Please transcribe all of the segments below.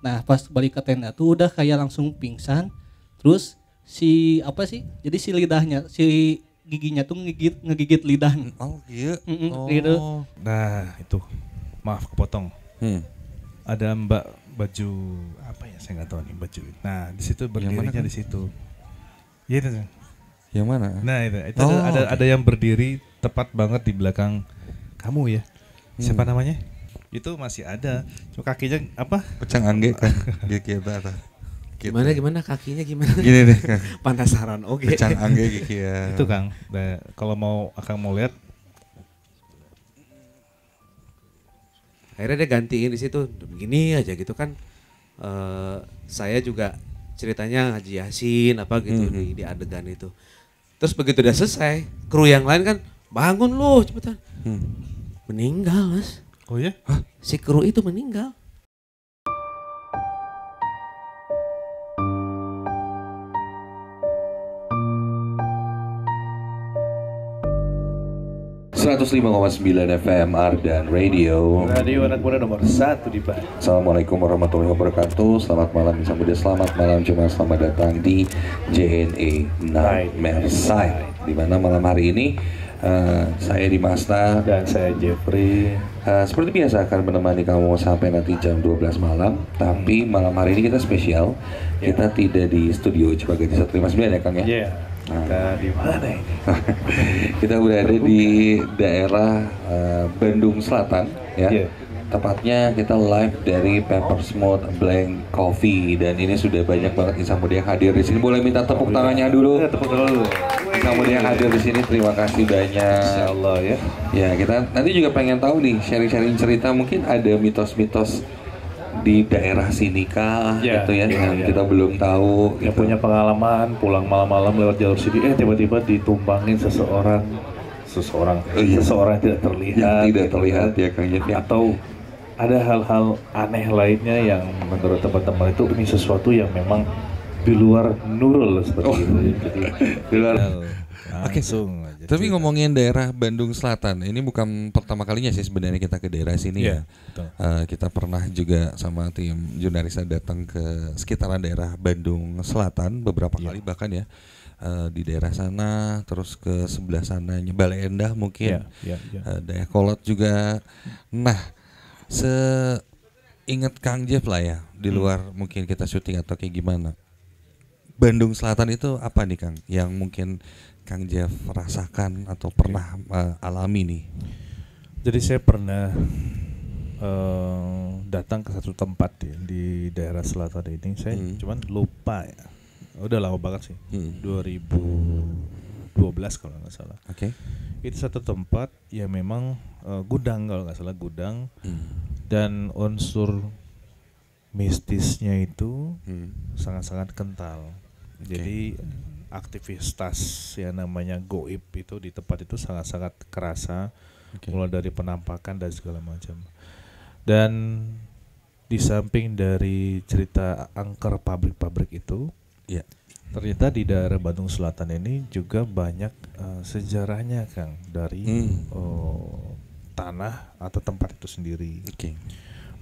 Nah pas balik ke tenda tuh udah kayak langsung pingsan. Terus si apa sih? Jadi si lidahnya, si giginya tuh ngegigit ngegigit lidah. Hmm, oh iya. Mm -mm, oh. Gitu. Nah itu maaf kepotong. Hmm. Ada mbak baju apa ya saya nggak tahu nih baju. Nah di situ berdirinya disitu kan? di situ. Iya itu. Yang mana? Nah itu, itu oh, ada, ada okay. ada yang berdiri tepat banget di belakang kamu ya. Hmm. Siapa namanya? itu masih ada cuma kakinya apa pecang angge kan gigi apa gimana gitu. gimana kakinya gimana gini deh oke okay. pecang angge gigi gitu ya itu kang nah, kalau mau akan mau lihat akhirnya dia gantiin di situ begini aja gitu kan e, saya juga ceritanya ngaji yasin apa gitu mm -hmm. di, di adegan itu. Terus begitu udah selesai, kru yang lain kan bangun lu cepetan. Hmm. Meninggal mas. Oh iya? Hah? Si kru itu meninggal. Seratus lima sembilan FM Ardan Radio Radio anak muda nomor satu di Bandung Assalamualaikum warahmatullahi wabarakatuh Selamat malam bisa muda Selamat malam cuma selamat datang di JNE Nightmare Side Dimana malam hari ini Uh, saya Dimasta dan saya Jeffrey. Uh, seperti biasa akan menemani kamu sampai nanti jam 12 malam. Tapi hmm. malam hari ini kita spesial. Yeah. Kita tidak di studio sebagai di 159 ya Kang ya. Yeah. Nah, kita di mana ini? kita berada di daerah uh, Bandung Selatan ya. Yeah. Tepatnya kita live dari Pepper Smooth Blank Coffee dan ini sudah banyak banget insan yang hadir di sini. Boleh minta tepuk tangannya dulu? Ya, tepuk tangan dulu tamu yang hadir di sini terima kasih banyak. Insya Allah ya. Ya kita nanti juga pengen tahu nih sharing-sharing cerita mungkin ada mitos-mitos di daerah sini kah yeah, gitu ya yeah, yang yeah. kita belum tahu yang gitu. punya pengalaman pulang malam-malam lewat jalur sini eh tiba-tiba ditumpangin seseorang seseorang oh, iya. seseorang tidak terlihat yang tidak terlihat ya Kang Jeff ya. atau ada hal-hal aneh lainnya yang menurut teman-teman itu ini sesuatu yang memang di luar Nurul seperti oh. itu. Jadi di luar Oke, okay. Aja. tapi ngomongin daerah Bandung Selatan, ini bukan pertama kalinya sih sebenarnya kita ke daerah sini yeah, ya. Uh, kita pernah juga sama tim jurnalisa datang ke sekitaran daerah Bandung Selatan beberapa yeah. kali bahkan ya uh, di daerah sana, terus ke sebelah sananya Balai Endah mungkin, yeah, yeah, yeah. Uh, daerah Kolot juga. Nah, seingat Kang Jeff lah ya di hmm. luar hmm. mungkin kita syuting atau kayak gimana. Bandung Selatan itu apa nih Kang yang mungkin Kang Jeff rasakan atau pernah uh, alami nih? Jadi saya pernah uh, datang ke satu tempat ya, di daerah selatan ini. Saya hmm. cuman lupa ya. Udah lama banget sih. Hmm. 2012 kalau nggak salah. Oke. Okay. Itu satu tempat ya memang uh, gudang kalau nggak salah gudang. Hmm. Dan unsur mistisnya itu hmm. sangat-sangat hmm. kental Okay. Jadi aktivitas yang namanya goib itu di tempat itu sangat-sangat kerasa okay. mulai dari penampakan dan segala macam. Dan di samping dari cerita angker pabrik-pabrik itu, Yeah. ternyata di daerah Bandung Selatan ini juga banyak uh, sejarahnya, Kang, dari hmm. oh, tanah atau tempat itu sendiri. Okay.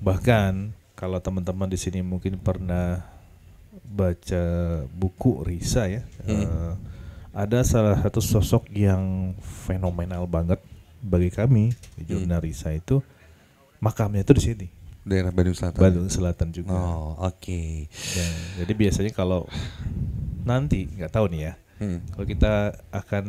Bahkan kalau teman-teman di sini mungkin pernah baca buku Risa ya. Hmm. Uh, ada salah satu sosok yang fenomenal banget bagi kami di Jurna hmm. Risa itu makamnya itu di sini. Daerah Bandung Selatan. Bandung Selatan juga. Oh, oke. Okay. jadi biasanya kalau nanti nggak tahu nih ya. Hmm. Kalau kita akan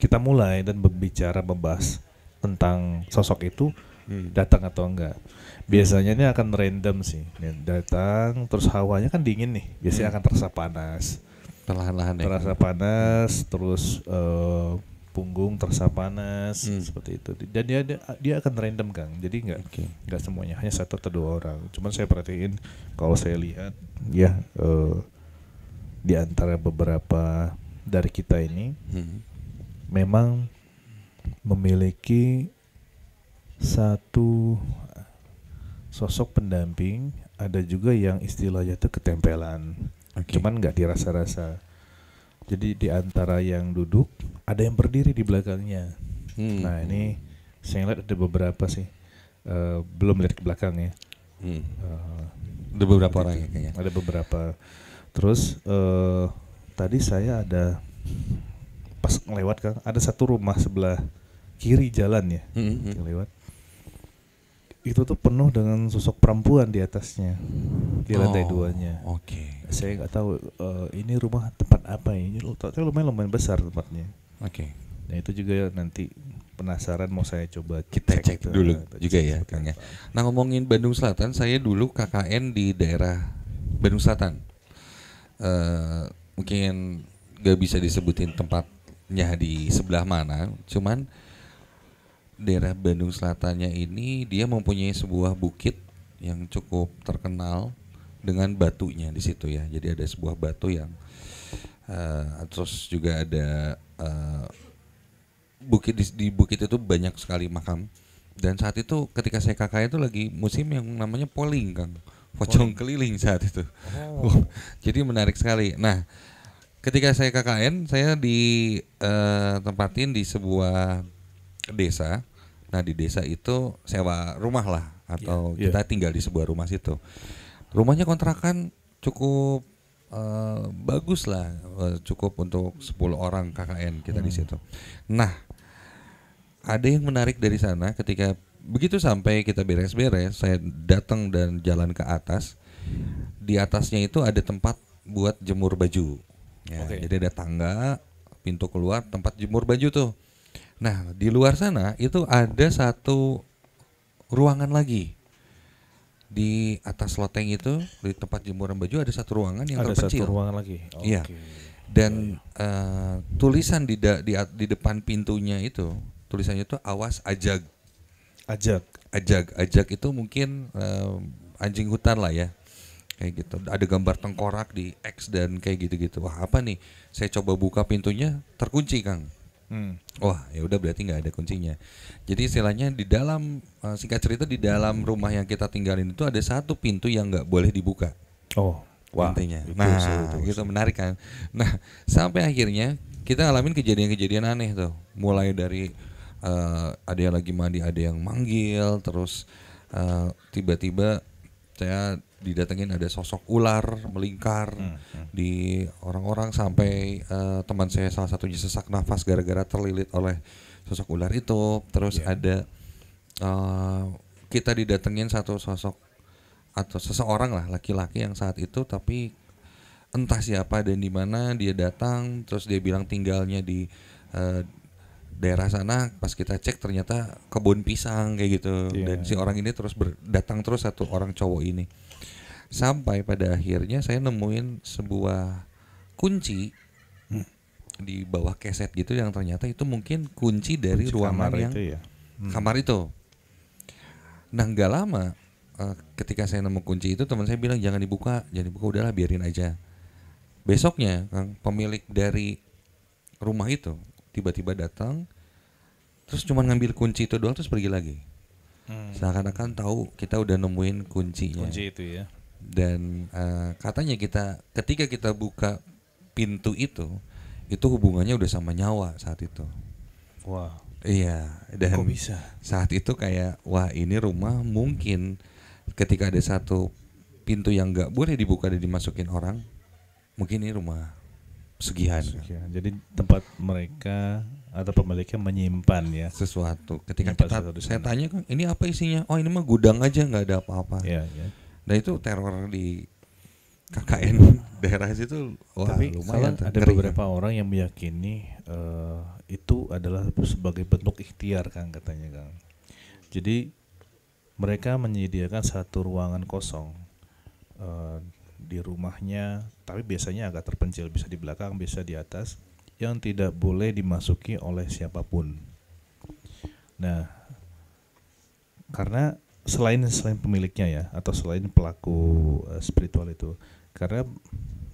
kita mulai dan berbicara membahas tentang sosok itu Hmm. datang atau enggak biasanya ini akan random sih datang terus hawanya kan dingin nih biasanya hmm. akan terasa panas perlahan-lahan ya terasa panas terus uh, punggung terasa panas hmm. seperti itu dan dia dia akan random kang jadi enggak okay. enggak semuanya hanya satu atau dua orang cuman saya perhatiin kalau saya lihat ya uh, di antara beberapa dari kita ini hmm. memang memiliki satu sosok pendamping, ada juga yang istilahnya itu ketempelan. Okay. Cuman nggak dirasa-rasa. Jadi di antara yang duduk ada yang berdiri di belakangnya. Hmm. Nah ini saya lihat ada beberapa sih. Uh, belum lihat ke belakang ya. Hmm. Uh, ada beberapa gitu. orang ya kayaknya. Ada beberapa. Terus uh, tadi saya ada pas lewat kan ada satu rumah sebelah kiri jalan ya. Hmm, hmm. Lewat itu tuh penuh dengan sosok perempuan di atasnya di lantai oh, duanya. Oke. Okay. Saya nggak tahu uh, ini rumah tempat apa ya. Ini Tapi lumayan lumayan besar tempatnya. Oke. Okay. Nah itu juga nanti penasaran mau saya coba kita cek, cek gitu. dulu kita juga cek ya Kang ya. Nah ngomongin Bandung Selatan, saya dulu KKN di daerah Bandung Selatan. Uh, mungkin gak bisa disebutin tempatnya di sebelah mana, cuman daerah Bandung Selatannya ini dia mempunyai sebuah bukit yang cukup terkenal dengan batunya di situ ya. Jadi ada sebuah batu yang uh, terus juga ada uh, bukit di, di bukit itu banyak sekali makam. Dan saat itu ketika saya kakak itu lagi musim yang namanya poling Kang. Pocong keliling saat itu. Oh. Jadi menarik sekali. Nah, ketika saya KKN saya ditempatin uh, tempatin di sebuah desa. Nah di desa itu sewa rumah lah atau yeah, yeah. kita iya. tinggal di sebuah rumah situ. Rumahnya kontrakan cukup uh, bagus lah, eh, cukup untuk 10 orang KKN kita hmm. di situ. Nah ada yang menarik dari sana ketika begitu sampai kita beres-beres, saya datang dan jalan ke atas. Di atasnya itu ada tempat buat jemur baju. Ya, okay. Jadi ada tangga, pintu keluar, tempat jemur baju tuh. Nah, di luar sana itu ada satu ruangan lagi. Di atas loteng itu, di tempat jemuran baju ada satu ruangan yang ada terpencil. Ada satu ruangan lagi. Iya. Okay. Dan uh, tulisan di, da, di di depan pintunya itu, tulisannya itu awas ajak ajak ajak ajak itu mungkin uh, anjing hutan lah ya kayak gitu ada gambar tengkorak di X dan kayak gitu-gitu wah apa nih saya coba buka pintunya terkunci Kang Hmm. Wah, ya udah berarti nggak ada kuncinya. Jadi istilahnya di dalam eh, singkat cerita di dalam rumah yang kita tinggalin itu ada satu pintu yang nggak boleh dibuka. Oh, wah. nah, itu, itu, menarik kan. Nah, sampai akhirnya kita ngalamin kejadian-kejadian aneh tuh. Mulai dari uh, ada yang lagi mandi, ada yang manggil, terus eh, tiba-tiba uh, tiba -tiba saya didatengin ada sosok ular melingkar hmm, hmm. di orang-orang sampai uh, teman saya salah satunya sesak nafas gara-gara terlilit oleh sosok ular itu. Terus yeah. ada uh, kita didatengin satu sosok atau seseorang lah laki-laki yang saat itu tapi entah siapa dan di mana dia datang terus dia bilang tinggalnya di uh, daerah sana pas kita cek ternyata kebun pisang kayak gitu yeah. dan si orang ini terus berdatang terus satu orang cowok ini sampai pada akhirnya saya nemuin sebuah kunci hmm. di bawah keset gitu yang ternyata itu mungkin kunci dari kunci ruangan kamar yang itu ya. hmm. kamar itu. Nah nggak lama eh, ketika saya nemu kunci itu teman saya bilang jangan dibuka, jangan dibuka udahlah biarin aja. Besoknya kang pemilik dari rumah itu tiba-tiba datang terus cuma ngambil kunci itu doang terus pergi lagi. Hmm. Seakan-akan tahu kita udah nemuin kuncinya. Kunci itu ya dan uh, katanya kita ketika kita buka pintu itu itu hubungannya udah sama nyawa saat itu wow iya dan Kok bisa saat itu kayak wah ini rumah mungkin ketika ada satu pintu yang nggak boleh dibuka dan dimasukin orang mungkin ini rumah sugihan, sugihan. jadi tempat mereka atau pemiliknya menyimpan ya sesuatu ketika kita sesuatu saya tanya kan ini apa isinya oh ini mah gudang aja nggak ada apa-apa ya, ya nah itu teror di KKN daerah situ wah Tapi lumayan ada ngeri. beberapa orang yang meyakini uh, itu adalah sebagai bentuk ikhtiar kan katanya Kang. Jadi mereka menyediakan satu ruangan kosong uh, di rumahnya, tapi biasanya agak terpencil, bisa di belakang, bisa di atas, yang tidak boleh dimasuki oleh siapapun. Nah, karena selain selain pemiliknya ya atau selain pelaku eh, spiritual itu karena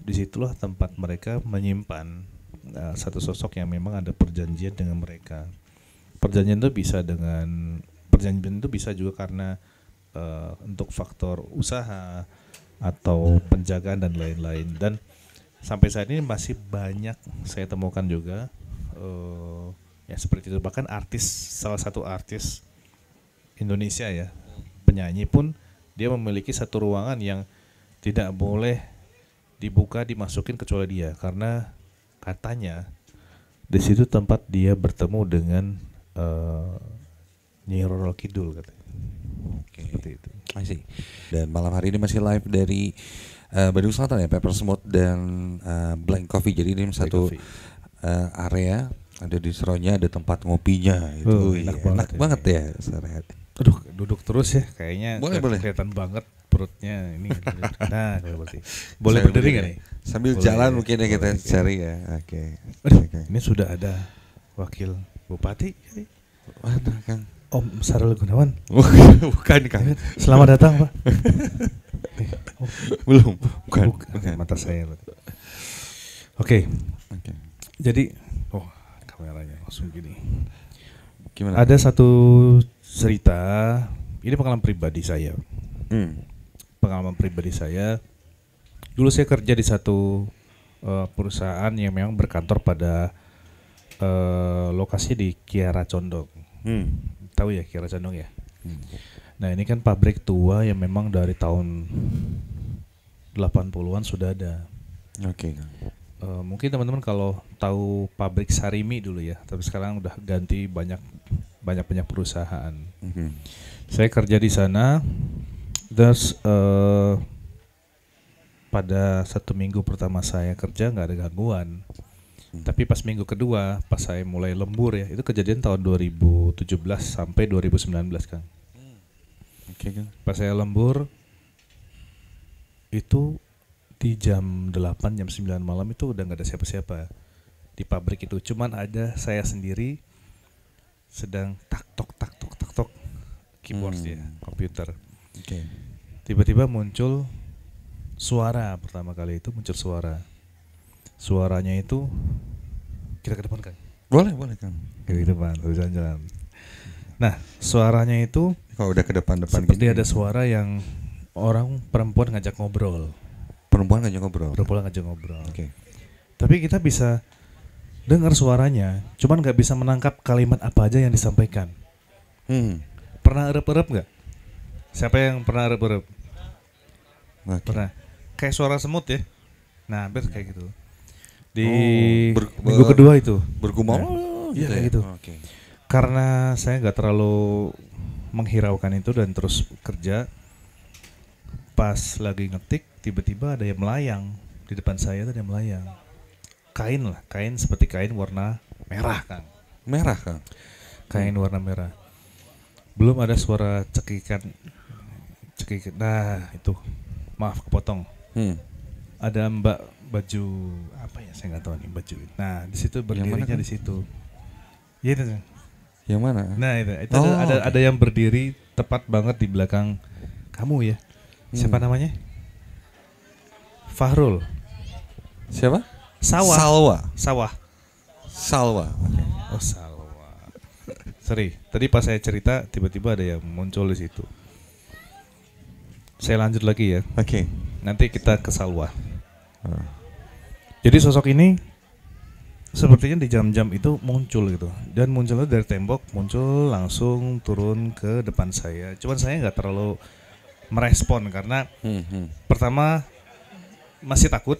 disitulah tempat mereka menyimpan uh, satu sosok yang memang ada perjanjian dengan mereka perjanjian itu bisa dengan perjanjian itu bisa juga karena uh, untuk faktor usaha atau penjagaan dan lain-lain dan sampai saat ini masih banyak saya temukan juga uh, ya seperti itu bahkan artis salah satu artis Indonesia ya penyanyi pun dia memiliki satu ruangan yang tidak boleh dibuka dimasukin kecuali dia karena katanya di situ tempat dia bertemu dengan uh, eh, Nyi Roro Kidul katanya. Oke. Seperti itu. Masih. Dan malam hari ini masih live dari uh, Bandung Selatan ya, Pepper Smooth dan uh, Blank Coffee. Jadi ini Black satu uh, area ada di seronya ada tempat ngopinya itu oh, enak, ya, banget, enak ya. banget ya aduh duduk terus ya kayaknya boleh, boleh. kelihatan banget perutnya ini nah berarti boleh berdiri nggak ya. nih sambil boleh, jalan mungkin ya kita boleh. cari ya oke okay. okay. ini sudah ada wakil bupati mana kang Om Sarul Gunawan bukan kang selamat datang pak oh. belum bukan, bukan. bukan. mata saya oke okay. okay. jadi oh kameranya langsung gini Gimana? ada satu cerita ini pengalaman pribadi saya. Hmm. Pengalaman pribadi saya dulu saya kerja di satu uh, perusahaan yang memang berkantor pada uh, lokasi di Kiara Condong. Hmm. Tahu ya Kiara Condong ya? Hmm. Nah, ini kan pabrik tua yang memang dari tahun 80-an sudah ada. Oke. Okay. Uh, eh, mungkin teman-teman kalau tahu pabrik Sarimi dulu ya, tapi sekarang udah ganti banyak banyak-banyak perusahaan. Mm-hmm. Saya kerja di sana, terus uh, pada satu minggu pertama saya kerja nggak ada gangguan. Mm. Tapi pas minggu kedua, pas saya mulai lembur ya, itu kejadian tahun 2017 sampai 2019 kang. Mm. Okay, kan. Pas saya lembur, itu di jam 8 jam 9 malam itu udah nggak ada siapa-siapa di pabrik itu cuman ada saya sendiri sedang tak tok tak tok tak tok keyboard hmm. ya komputer. Oke. Okay. Tiba-tiba muncul suara pertama kali itu muncul suara. Suaranya itu kita ke depan kan? Boleh boleh kan? ke depan jalan-jalan. Nah suaranya itu kalau udah ke depan-depan seperti gini. ada suara yang orang perempuan ngajak ngobrol. Perempuan ngajak ngobrol. Perempuan ngajak ngobrol. Oke. Okay. Tapi kita bisa dengar suaranya, cuman nggak bisa menangkap kalimat apa aja yang disampaikan. Hmm. Pernah erup-erup nggak? Siapa yang pernah erup-erup? Okay. Pernah. Kayak suara semut ya. Nah, hampir kayak gitu. Di oh, ber, minggu eh, kedua itu. Bergumam. Nah, gitu iya, ya, kayak gitu. Okay. Karena saya nggak terlalu menghiraukan itu dan terus kerja. Pas lagi ngetik, tiba-tiba ada yang melayang di depan saya, ada yang melayang kain lah, kain seperti kain warna merah, ah, Kang. Merah, Kang. Kain warna merah. Belum ada suara cekikan cekikan. Nah, itu. Maaf kepotong. Hmm. Ada Mbak baju apa ya? Saya nggak tahu nih baju. Nah, di situ berdirinya di situ. Iya, itu. Yang mana? Nah, itu. Itu oh, ada, ada okay. ada yang berdiri tepat banget di belakang kamu ya. Siapa hmm. namanya? Fahrul. Siapa? Sawah. Salwa. Sawah. Salwa. Okay. Oh, Salwa. Sorry, tadi pas saya cerita tiba-tiba ada yang muncul di situ. Saya lanjut lagi ya. Oke. Okay. Nanti kita ke Salwa. Ah. Jadi sosok ini sepertinya di jam-jam itu muncul gitu dan munculnya dari tembok muncul langsung turun ke depan saya cuman saya nggak terlalu merespon karena hmm, hmm. pertama masih takut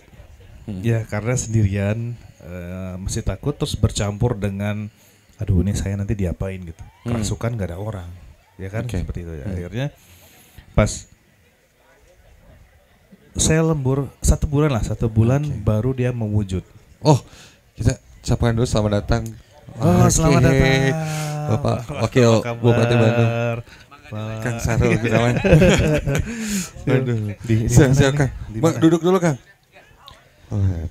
Hmm. Ya karena sendirian uh, masih takut terus bercampur dengan aduh ini saya nanti diapain gitu. Hmm. Kerasukan hmm. gak ada orang. Ya kan okay. seperti itu. Ya. Hmm. Akhirnya pas saya lembur satu bulan lah, satu bulan okay. baru dia mewujud. Oh, kita ucapkan dulu selamat datang. Oh, okay. selamat datang. Bapak Wakil Bupati Bandung. Kang Sarul kita Aduh. Di, di, di, Duduk dulu, Kang.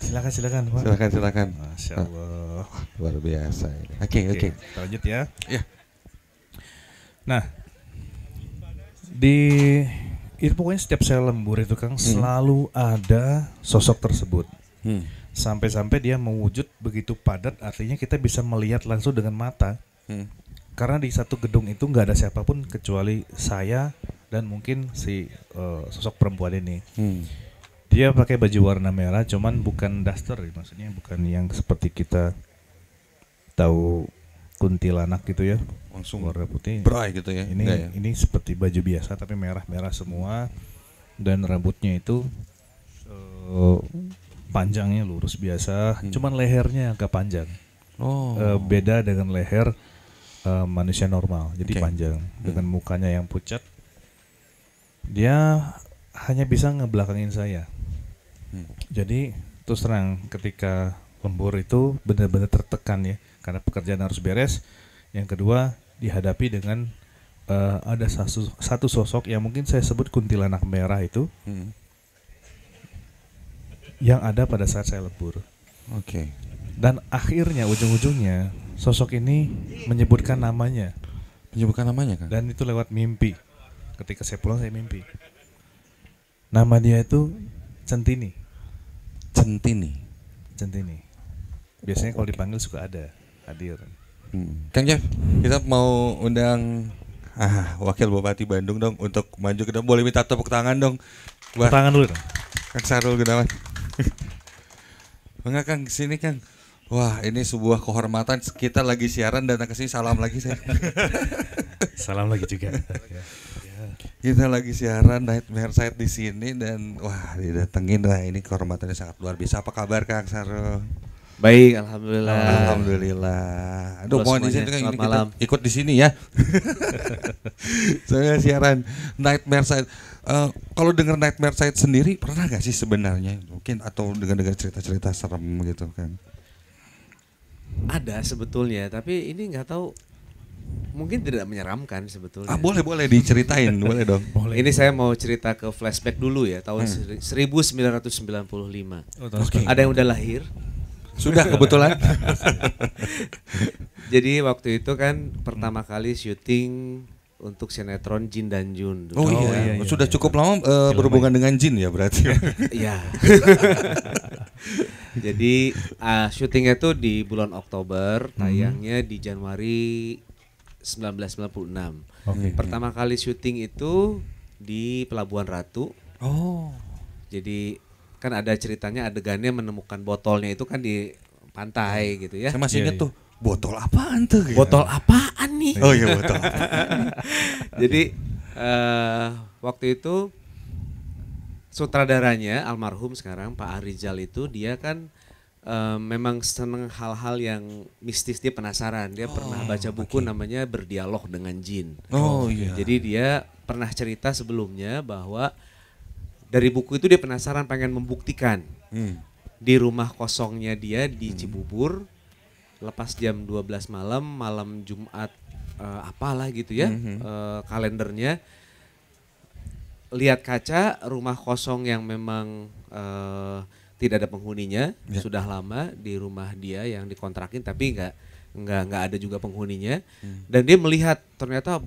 Silakan silakan Pak. Silakan silakan. Masya Allah. Ah, luar biasa ini. Oke okay, oke. Okay. Lanjut ya. Ya. Nah di itu pokoknya setiap saya lembur itu Kang hmm. selalu ada sosok tersebut. sampai hmm. Sampai-sampai dia mewujud begitu padat artinya kita bisa melihat langsung dengan mata. Hmm. Karena di satu gedung itu nggak ada siapapun kecuali saya dan mungkin si uh, sosok perempuan ini. Hmm dia pakai baju warna merah, cuman bukan duster, ya, maksudnya bukan yang seperti kita tahu kuntilanak gitu ya. Langsung warna putih. Berai gitu ya. Ini ya? ini seperti baju biasa tapi merah-merah semua dan rambutnya itu uh, panjangnya lurus biasa, hmm. cuman lehernya agak panjang. Oh. Uh, beda dengan leher uh, manusia normal, jadi okay. panjang. Hmm. Dengan mukanya yang pucat, dia hanya bisa ngebelakangin saya. Jadi terus terang ketika lembur itu benar-benar tertekan ya karena pekerjaan harus beres. Yang kedua dihadapi dengan uh, ada satu, satu sosok yang mungkin saya sebut kuntilanak merah itu hmm. yang ada pada saat saya lembur. Oke. Okay. Dan akhirnya ujung-ujungnya sosok ini menyebutkan namanya. Menyebutkan namanya kan? Dan itu lewat mimpi. Ketika saya pulang saya mimpi. Nama dia itu Centini. Centini. Centini. Biasanya kalau dipanggil suka ada hadir. Hmm. Kang Jeff, kita mau undang ah, wakil Bupati Bandung dong untuk maju ke Boleh minta tepuk tangan dong. Buat tangan dulu. Dong. Kang Sarul Gunawan. Gitu Enggak Kang, sini Kang. Wah, ini sebuah kehormatan kita lagi siaran dan ke sini salam lagi saya. salam lagi juga. Kita lagi siaran Nightmare Side di sini dan wah didatengin lah ini kehormatannya sangat luar biasa. Apa kabar Kang Saro? Baik, alhamdulillah. Alhamdulillah. Aduh, Halo mohon izin dengan ini malam. kita ikut di sini ya. Saya siaran Nightmare Side. Uh, eh, kalau dengar Nightmare Side sendiri pernah gak sih sebenarnya? Mungkin atau dengar-dengar cerita-cerita serem gitu kan? Ada sebetulnya, tapi ini nggak tahu mungkin tidak menyeramkan sebetulnya. Ah boleh boleh diceritain, boleh dong. Boleh. Ini saya mau cerita ke flashback dulu ya tahun hmm. 1995. Oh, okay. Ada yang udah lahir? Sudah kebetulan. Jadi waktu itu kan pertama kali syuting untuk sinetron Jin dan Jun. Oh, iya. oh iya. iya, sudah iya, cukup iya. lama uh, berhubungan dengan Jin ya berarti. Ya? Iya. Jadi uh, syutingnya tuh di bulan Oktober, hmm. tayangnya hmm. di Januari 1996. Okay. Pertama kali syuting itu di Pelabuhan Ratu. Oh. Jadi kan ada ceritanya adegannya menemukan botolnya itu kan di pantai gitu ya. Saya masih iya, ingat iya. tuh botol apaan tuh? Botol apaan nih? Oh iya botol. Jadi uh, waktu itu sutradaranya almarhum sekarang Pak Arizal itu dia kan memang seneng hal-hal yang mistis dia penasaran dia oh, pernah baca buku namanya berdialog dengan jin oh iya jadi dia pernah cerita sebelumnya bahwa dari buku itu dia penasaran pengen membuktikan hmm. di rumah kosongnya dia di hmm. Cibubur lepas jam 12 malam malam Jumat uh, apalah gitu ya hmm. uh, kalendernya lihat kaca rumah kosong yang memang uh, tidak ada penghuninya yeah. sudah lama di rumah dia yang dikontrakin tapi nggak nggak nggak ada juga penghuninya hmm. dan dia melihat ternyata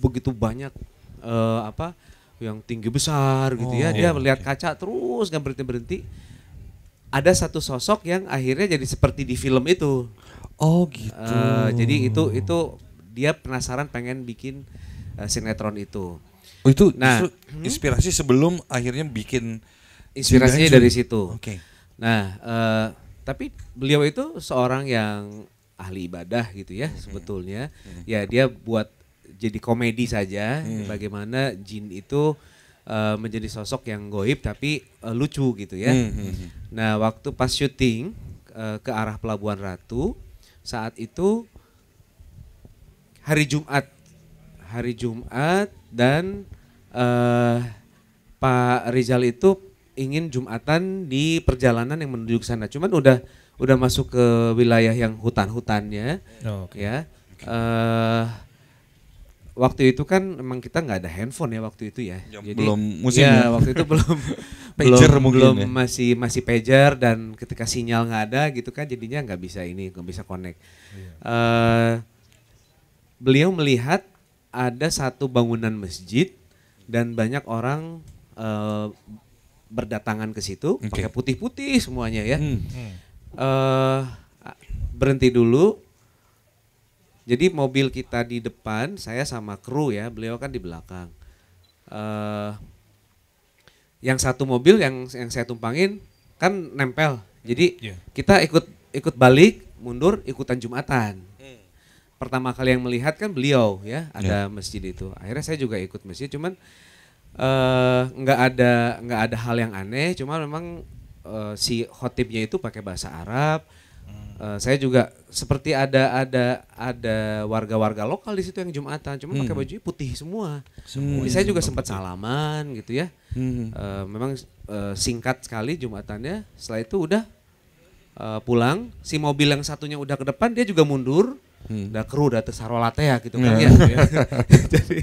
begitu banyak uh, apa yang tinggi besar gitu ya. oh, ya dia yeah, iya, melihat okay. Iya. kaca terus nggak berhenti berhenti ada satu sosok yang akhirnya jadi seperti di film itu oh gitu uh, jadi itu itu dia penasaran pengen bikin uh, sinetron itu oh itu nah hmm? inspirasi sebelum akhirnya bikin Inspirasinya dari situ. Oke. Okay. Nah, uh, tapi beliau itu seorang yang ahli ibadah gitu ya okay. Iya, iya. sebetulnya. Okay. Iya. Ya dia buat jadi komedi saja okay. bagaimana jin itu uh, menjadi sosok yang goib tapi uh, lucu gitu ya. Okay. Nah, waktu pas syuting uh, ke arah Pelabuhan Ratu saat itu hari Jumat hari Jumat dan uh, Pak Rizal itu ingin Jumatan di perjalanan yang menuju ke sana. Cuman udah udah masuk ke wilayah yang hutan-hutannya, oh, okay. ya. Uh, waktu itu kan emang kita nggak ada handphone ya waktu itu ya. ya Jadi belum musim. Ya, ya. waktu itu belum pager belum, mungkin belum ya. ya. masih masih pager dan ketika sinyal nggak ada gitu kan jadinya nggak bisa ini nggak bisa connect. Iya. Uh, beliau melihat ada satu bangunan masjid dan banyak orang uh, berdatangan ke situ okay. pakai putih-putih semuanya ya. Hmm. Uh, berhenti dulu. Jadi mobil kita di depan, saya sama kru ya, beliau kan di belakang. Uh, yang satu mobil yang yang saya tumpangin kan nempel. Jadi yeah. kita ikut ikut balik, mundur, ikutan jumatan. Hmm. Pertama kali yang melihat kan beliau ya, ada yeah. masjid itu. Akhirnya saya juga ikut masjid, cuman Eh, nggak uh, ada nggak ada hal yang aneh cuma memang uh, si khotibnya itu pakai bahasa Arab Uh, saya juga seperti ada ada ada warga-warga lokal di situ yang jumatan, cuma hmm. pakai baju putih semua. semua. Jadi saya juga sempat salaman gitu ya. Hmm. Uh, memang uh, singkat sekali jumatannya. Setelah itu udah uh, pulang. Si mobil yang satunya udah ke depan, dia juga mundur hmm. da keruh udah tersarolate ya gitu kan hmm. iya, gitu ya. Jadi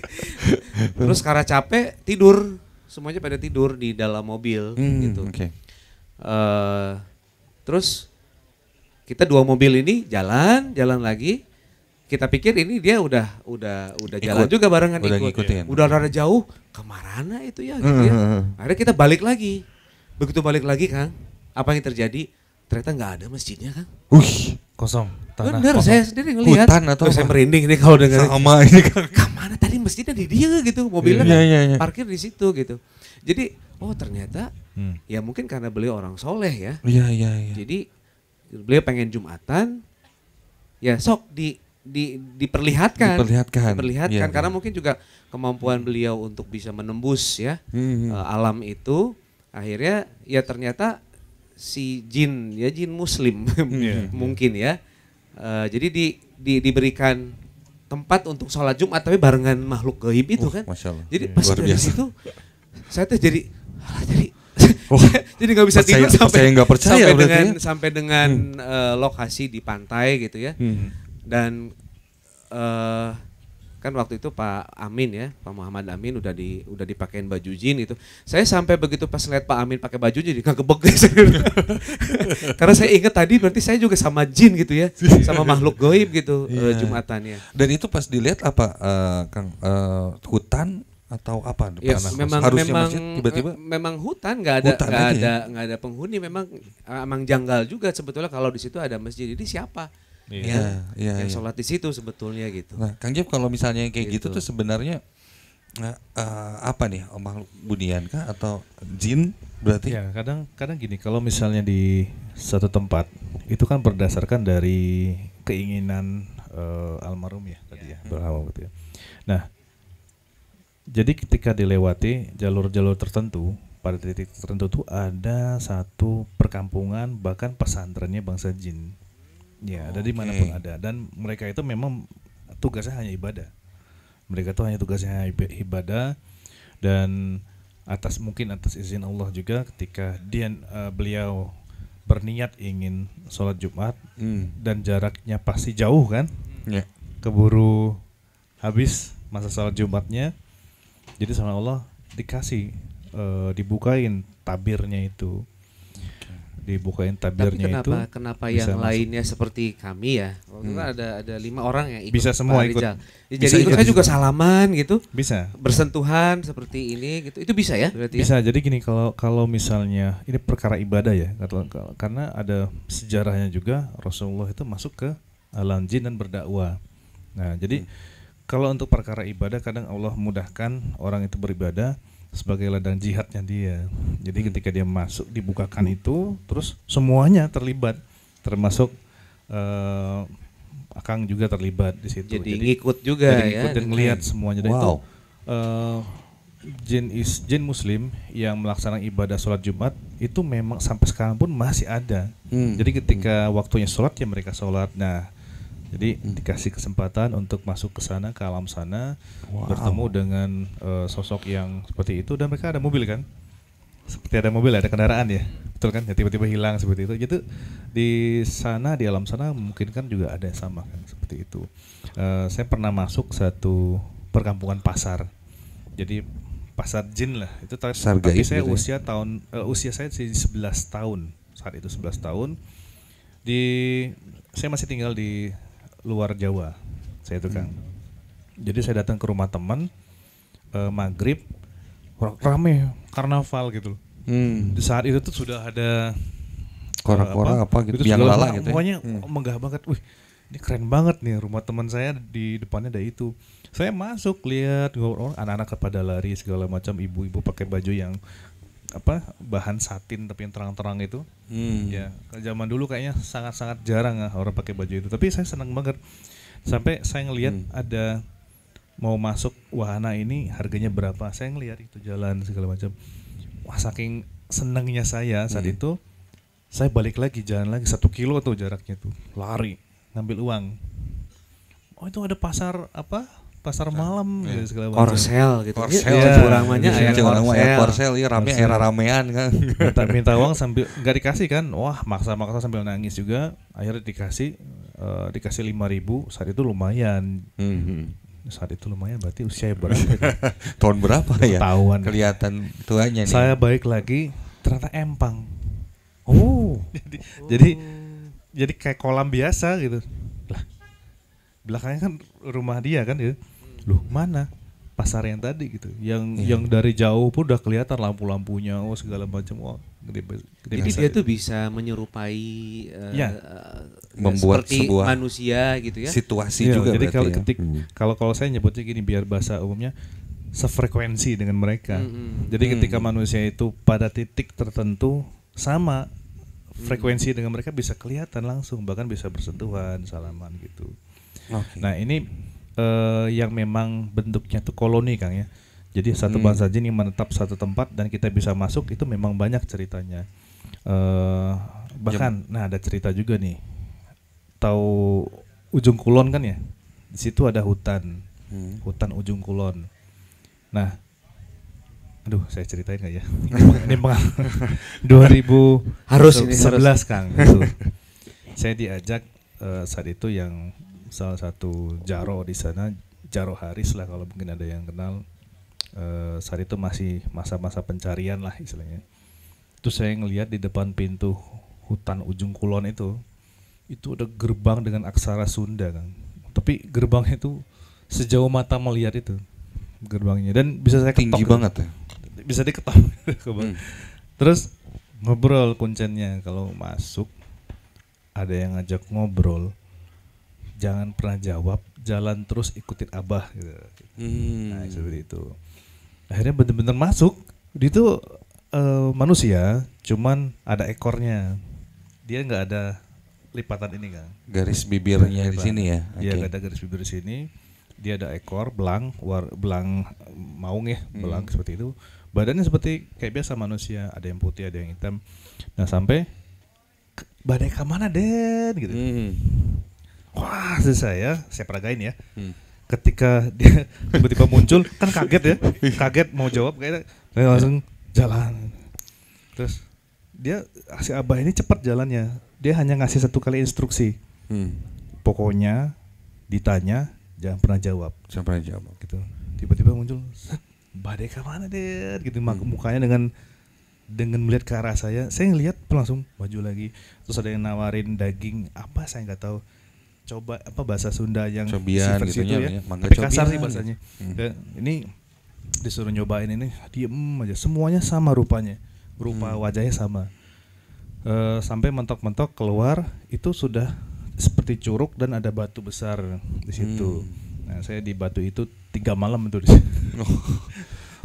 terus karena capek tidur semuanya pada tidur di dalam mobil hmm, gitu. Okay. Uh, eh, terus kita dua mobil ini jalan jalan lagi kita pikir ini dia udah udah udah ikut. jalan juga barengan udah ikut udah rada jauh kemarana itu ya gitu ya hmm. akhirnya kita balik lagi begitu balik lagi kang apa yang terjadi ternyata nggak ada masjidnya kang Wih kosong tanah bener kosong. saya sendiri ngelihat hutan atau saya merinding nih kalau dengar sama ini kan kemana tadi masjidnya di dia gitu mobilnya yeah, yeah, yeah. parkir di situ gitu jadi oh ternyata hmm. ya mungkin karena beliau orang soleh ya iya yeah, iya yeah, yeah. jadi beliau pengen jumatan ya sok di di diperlihatkan diperlihatkan, diperlihatkan. Yeah, iya. karena yeah. mungkin juga kemampuan beliau untuk bisa menembus ya mm -hmm. hmm. Eh, alam itu akhirnya ya ternyata si jin ya jin muslim iya. mungkin ya uh, jadi di, di diberikan tempat untuk sholat Jumat tapi barengan makhluk gaib itu uh, kan Masya Allah. jadi iya, pas Luar dari situ saya tuh jadi jadi oh, jadi nggak bisa percaya, tidur sampai percaya gak percaya sampai dengan ya? sampai dengan hmm. uh, lokasi di pantai gitu ya hmm. dan uh, kan waktu itu Pak Amin ya Pak Muhammad Amin udah di udah dipakein baju jin itu saya sampai begitu pas lihat Pak Amin pakai baju jadi kagebek karena saya ingat tadi berarti saya juga sama jin gitu ya sama makhluk goib gitu eh, yeah. jumatannya dan itu pas dilihat apa uh, Kang uh, hutan atau apa ya, memang harusnya memang tiba-tiba memang hutan nggak ada nggak ya? ada nggak ya? ada penghuni memang emang janggal juga sebetulnya kalau di situ ada masjid jadi siapa Iya. iya, iya. Yang ya. sholat di situ sebetulnya gitu. Nah, Kang Jeff kalau misalnya kayak gitu, gitu tuh sebenarnya nah, uh, apa nih Omah oh, budian kah atau jin berarti? Ya kadang kadang gini kalau misalnya di satu tempat itu kan berdasarkan dari keinginan uh, almarhum ya tadi ya, ya berhawa gitu ya. Nah jadi ketika dilewati jalur-jalur tertentu pada titik tertentu tuh ada satu perkampungan bahkan pesantrennya bangsa jin Ya, oh, dari okay. manapun ada dan mereka itu memang tugasnya hanya ibadah. Mereka itu hanya tugasnya ibadah dan atas mungkin atas izin Allah juga ketika dia uh, beliau berniat ingin sholat Jumat hmm. dan jaraknya pasti jauh kan, Ya. keburu habis masa sholat Jumatnya, jadi sama Allah dikasih uh, dibukain tabirnya itu dibukain tabirnya Tapi kenapa, itu kenapa yang masuk. lainnya seperti kami ya waktu hmm. ada ada lima orang yang ikut bisa semua ikut ya, bisa jadi ikut, saya juga salaman gitu bisa bersentuhan seperti ini gitu itu bisa ya berarti ya? bisa ya? jadi gini kalau kalau misalnya ini perkara ibadah ya karena ada sejarahnya juga Rasulullah itu masuk ke alam eh, jin dan berdakwah nah jadi hmm. kalau untuk perkara ibadah kadang Allah mudahkan orang itu beribadah sebagai ladang jihadnya dia. Jadi hmm. ketika dia masuk dibukakan itu, terus semuanya terlibat, termasuk uh, Akang juga terlibat di situ. Jadi, jadi ngikut juga jadi ya, ngikut ya. dan gitu. ngelihat semuanya dan wow. itu. Uh, eh, jin is jin muslim yang melaksanakan ibadah sholat Jumat itu memang sampai sekarang pun masih ada. Hmm. Jadi ketika hmm. waktunya sholat ya mereka sholat. Nah jadi hmm. dikasih kesempatan untuk masuk ke sana ke alam sana wow. bertemu dengan uh, sosok yang seperti itu dan mereka ada mobil kan? Seperti ada mobil ada kendaraan ya. Betul kan? Ya tiba-tiba hilang seperti itu. Jadi di sana di alam sana mungkin kan juga ada sama kan seperti itu. Uh, saya pernah masuk satu perkampungan pasar. Jadi pasar jin lah. Itu ta tapi saya gitu ya? usia ya? tahun uh, usia saya 11 tahun. Saat itu 11 tahun. Di saya masih tinggal di luar Jawa saya tukang hmm. jadi saya datang ke rumah teman uh, maghrib rame karnaval gitu hmm. di saat itu tuh sudah ada korak-korak eh, apa, apa gitu, biang lala gitu. Ya? Pokoknya hmm. megah banget. Wih, ini keren banget nih rumah teman saya di depannya ada itu. Saya masuk lihat anak-anak kepada lari segala macam, ibu-ibu pakai baju yang apa bahan satin tapi yang terang-terang itu. Hmm. Ya, zaman dulu kayaknya sangat-sangat jarang lah orang pakai baju itu. Tapi saya senang banget sampai saya ngelihat hmm. ada mau masuk wahana ini harganya berapa. Saya ngelihat itu jalan segala macam. Wah saking senangnya saya saat hmm. itu saya balik lagi jalan lagi satu kilo tuh jaraknya tuh lari ngambil uang. Oh itu ada pasar apa pasar iya. malam ya, segala macam. Korsel iya, gitu. Korsel iya, ya, curangannya ya, korsel. Ya, korsel ya rame korsel. era ramean kan. minta minta uang sambil gak dikasih kan. Wah, maksa-maksa sambil nangis juga. Akhirnya dikasih uh, dikasih ribu, saat itu lumayan. Mm -hmm saat itu lumayan berarti usia berapa tahun berapa ya Tahun. kelihatan tuanya nih saya baik lagi ternyata empang oh jadi oh. jadi jadi kayak kolam biasa gitu lah belakangnya kan rumah dia kan gitu loh mana pasar yang tadi gitu yang yeah. yang dari jauh pun udah kelihatan lampu-lampunya oh segala macam oh gede, gede jadi dia itu. tuh bisa menyerupai uh, ya. Uh, membuat seperti sebuah manusia gitu ya situasi yeah, juga jadi kalau ya. ketik hmm. kalau kalau saya nyebutnya gini biar bahasa umumnya sefrekuensi dengan mereka hmm. hmm. jadi hmm. ketika manusia itu pada titik tertentu sama hmm. frekuensi hmm. dengan mereka bisa kelihatan langsung bahkan bisa bersentuhan salaman gitu okay. nah ini uh, yang memang bentuknya tuh koloni Kang ya. Jadi satu hmm. bangsa jin yang menetap satu tempat dan kita bisa masuk itu memang banyak ceritanya. Uh, bahkan Jum. nah ada cerita juga nih. Tahu ujung kulon kan ya? Di situ ada hutan. Hmm. Hutan ujung kulon. Nah, aduh saya ceritain nggak ya? ini pengal 2011 harus ini, harus. Kang. Gitu. saya diajak uh, saat itu yang salah satu Jaro di sana Jaro Haris lah kalau mungkin ada yang kenal uh, saat itu masih masa-masa pencarian lah istilahnya itu saya ngelihat di depan pintu hutan ujung kulon itu itu ada gerbang dengan aksara Sunda kan tapi gerbangnya itu sejauh mata melihat itu gerbangnya dan bisa saya ketok, tinggi banget ya bisa diketok hmm. terus ngobrol kuncennya kalau masuk ada yang ngajak ngobrol jangan pernah jawab, jalan terus ikutin abah gitu. Hmm. Nah, seperti itu. Akhirnya benar-benar masuk. di itu uh, eh, manusia, cuman ada ekornya. Dia nggak ada lipatan ini kan. Garis bibirnya di sini ya. Dia okay. ada garis bibir di sini. Dia ada ekor belang, war, belang eh, maung ya, hmm. belang seperti itu. Badannya seperti kayak biasa manusia, ada yang putih, ada yang hitam. Nah, sampai badai ke mana Den gitu. Hmm wah saya saya peragain ya hmm. ketika dia tiba-tiba muncul kan kaget ya kaget mau jawab kayaknya gitu. dia langsung jalan terus dia si abah ini cepat jalannya dia hanya ngasih satu kali instruksi hmm. pokoknya ditanya jangan pernah jawab jangan pernah jawab gitu tiba-tiba muncul badai kemana mana deh gitu hmm. mukanya dengan dengan melihat ke arah saya saya ngelihat langsung maju lagi terus ada yang nawarin daging apa saya nggak tahu coba apa bahasa Sunda yang Cobian, gitu ya, ya. Mangga tapi kasar sih bahasanya. Hmm. ini disuruh nyobain ini diem aja semuanya sama rupanya rupa hmm. wajahnya sama e, sampai mentok-mentok keluar itu sudah seperti curug dan ada batu besar di situ hmm. nah saya di batu itu tiga malam itu di oh.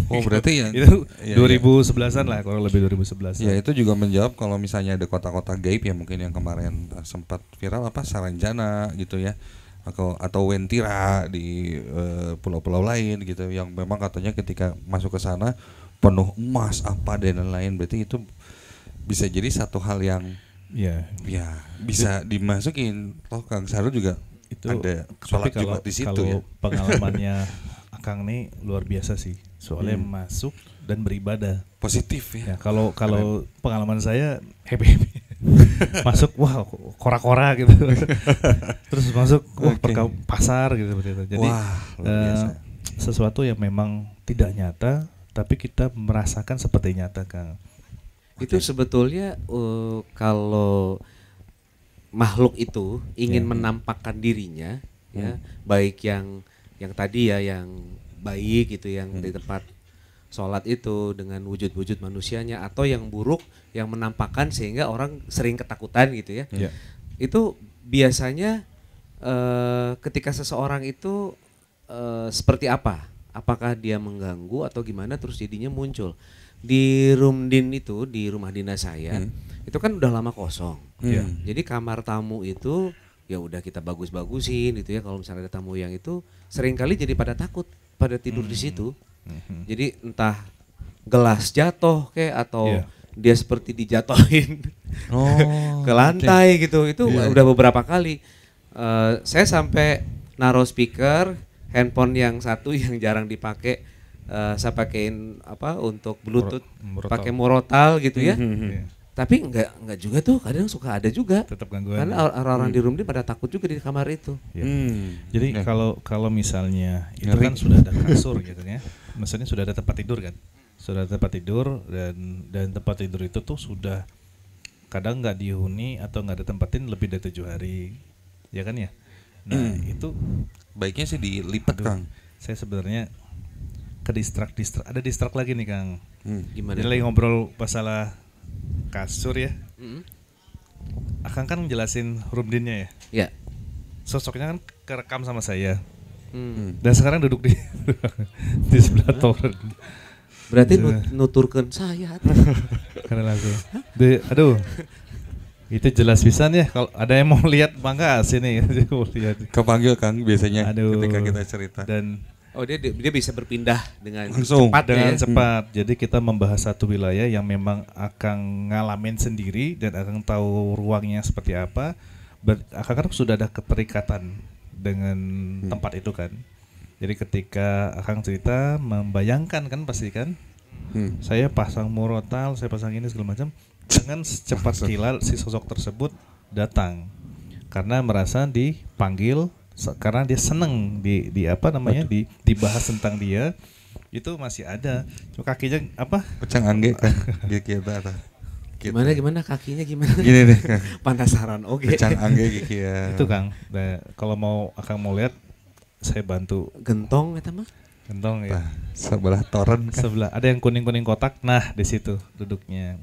Oh gitu. berarti ya itu ya, 2011-an ya. lah kurang lebih dua ribu sebelas. Ya itu juga menjawab kalau misalnya ada kota-kota gaib ya mungkin yang kemarin sempat viral apa Saranjana gitu ya atau atau Wentira di eh, pulau-pulau uh, lain gitu yang memang katanya ketika masuk ke sana penuh emas apa dan lain-lain berarti itu bisa jadi satu hal yang ya ya bisa itu, dimasukin toh Kang Saru juga itu ada kalau di situ ya. kalau ya. pengalamannya Kang nih luar biasa sih soalnya hmm. masuk dan beribadah positif ya, ya kalau kalau pengalaman saya happy happy masuk wah kora-kora gitu terus masuk wah okay. pasar gitu seperti jadi wah, uh, sesuatu yang memang tidak nyata tapi kita merasakan seperti nyata kang itu sebetulnya uh, kalau makhluk itu ingin yeah. menampakkan dirinya ya, hmm. ya baik yang yang tadi ya yang baik gitu yang hmm. di tempat sholat itu dengan wujud-wujud manusianya atau yang buruk yang menampakkan sehingga orang sering ketakutan gitu ya. Yeah. Itu biasanya uh, ketika seseorang itu uh, seperti apa? Apakah dia mengganggu atau gimana terus jadinya muncul. Di rumdin itu di rumah dinas saya hmm. itu kan udah lama kosong. Iya. Hmm. Ya. Jadi kamar tamu itu ya udah kita bagus-bagusin gitu ya kalau misalnya ada tamu yang itu seringkali jadi pada takut pada tidur hmm. di situ. Hmm. Jadi entah gelas jatuh kayak atau yeah. dia seperti dijatuhin oh, ke lantai okay. gitu. Itu yeah. udah iya. beberapa kali. Uh, saya sampai naruh speaker, handphone yang satu yang jarang dipakai uh, saya pakein apa untuk bluetooth pakai morotal gitu ya. Iya. Tapi enggak enggak juga tuh kadang suka ada juga. Tetap gangguan. Karena orang-orang hmm. di room dia pada takut juga di kamar itu. Ya. Hmm. Jadi okay. kalau kalau misalnya itu kan sudah ada kasur gitu kan ya. Maksudnya sudah ada tempat tidur kan. Sudah ada tempat tidur dan dan tempat tidur itu tuh sudah kadang nggak dihuni atau nggak ada tempatin lebih dari tujuh hari ya kan ya nah hmm. itu baiknya sih dilipat aduh, kang saya sebenarnya ke distrak distrak ada distrak lagi nih kang hmm, gimana Jadi lagi ngobrol masalah kasur ya. Mm -hmm. Akan kan ngejelasin rumdinnya ya. Iya. Yeah. Sosoknya kan kerekam sama saya. Mm. Hmm. Dan sekarang duduk di di sebelah toren. Berarti iya. nut, nuturkan saya. Karena langsung. De, aduh. Itu jelas bisa ya kalau ada yang mau lihat bangga sini mau Kepanggil Kang biasanya aduh. ketika kita cerita. Dan Oh dia dia bisa berpindah dengan langsung cepat ya? dengan ya? cepat. Hmm. Jadi kita membahas satu wilayah yang memang akan ngalamin sendiri dan akan tahu ruangnya seperti apa. Ber, akan kan sudah ada keterikatan dengan hmm. tempat itu kan. Jadi ketika akan cerita membayangkan kan pasti kan, hmm. saya pasang murotal, saya pasang ini segala macam, dengan secepat kilat si sosok tersebut datang karena merasa dipanggil karena dia seneng di di apa namanya di dibahas tentang dia itu masih ada cuma kakinya apa pecang angge kan apa gitu. gimana gimana kakinya gimana gini deh pantasaran oke okay. pecang angge gitu ya. itu kang nah, kalau mau akan mau lihat saya bantu gentong ya mah gentong ya nah, sebelah toren kan sebelah ada yang kuning kuning kotak nah di situ duduknya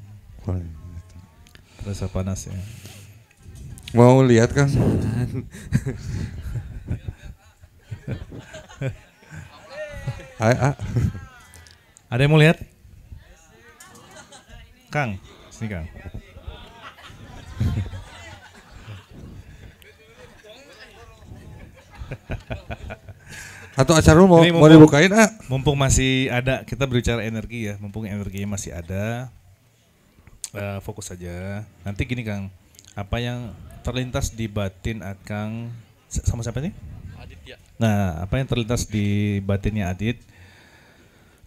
terasa panas ya mau lihat kan Ah. Ada yang mau lihat? Kang, sini Kang. Atau acara mau, mumpung, mau dibukain ah? Mumpung masih ada, kita berbicara energi ya, mumpung energinya masih ada, uh, fokus saja. Nanti gini Kang, apa yang terlintas di batin Akang sama siapa nih? Adit ya. Nah, apa yang terlintas di batinnya Adit?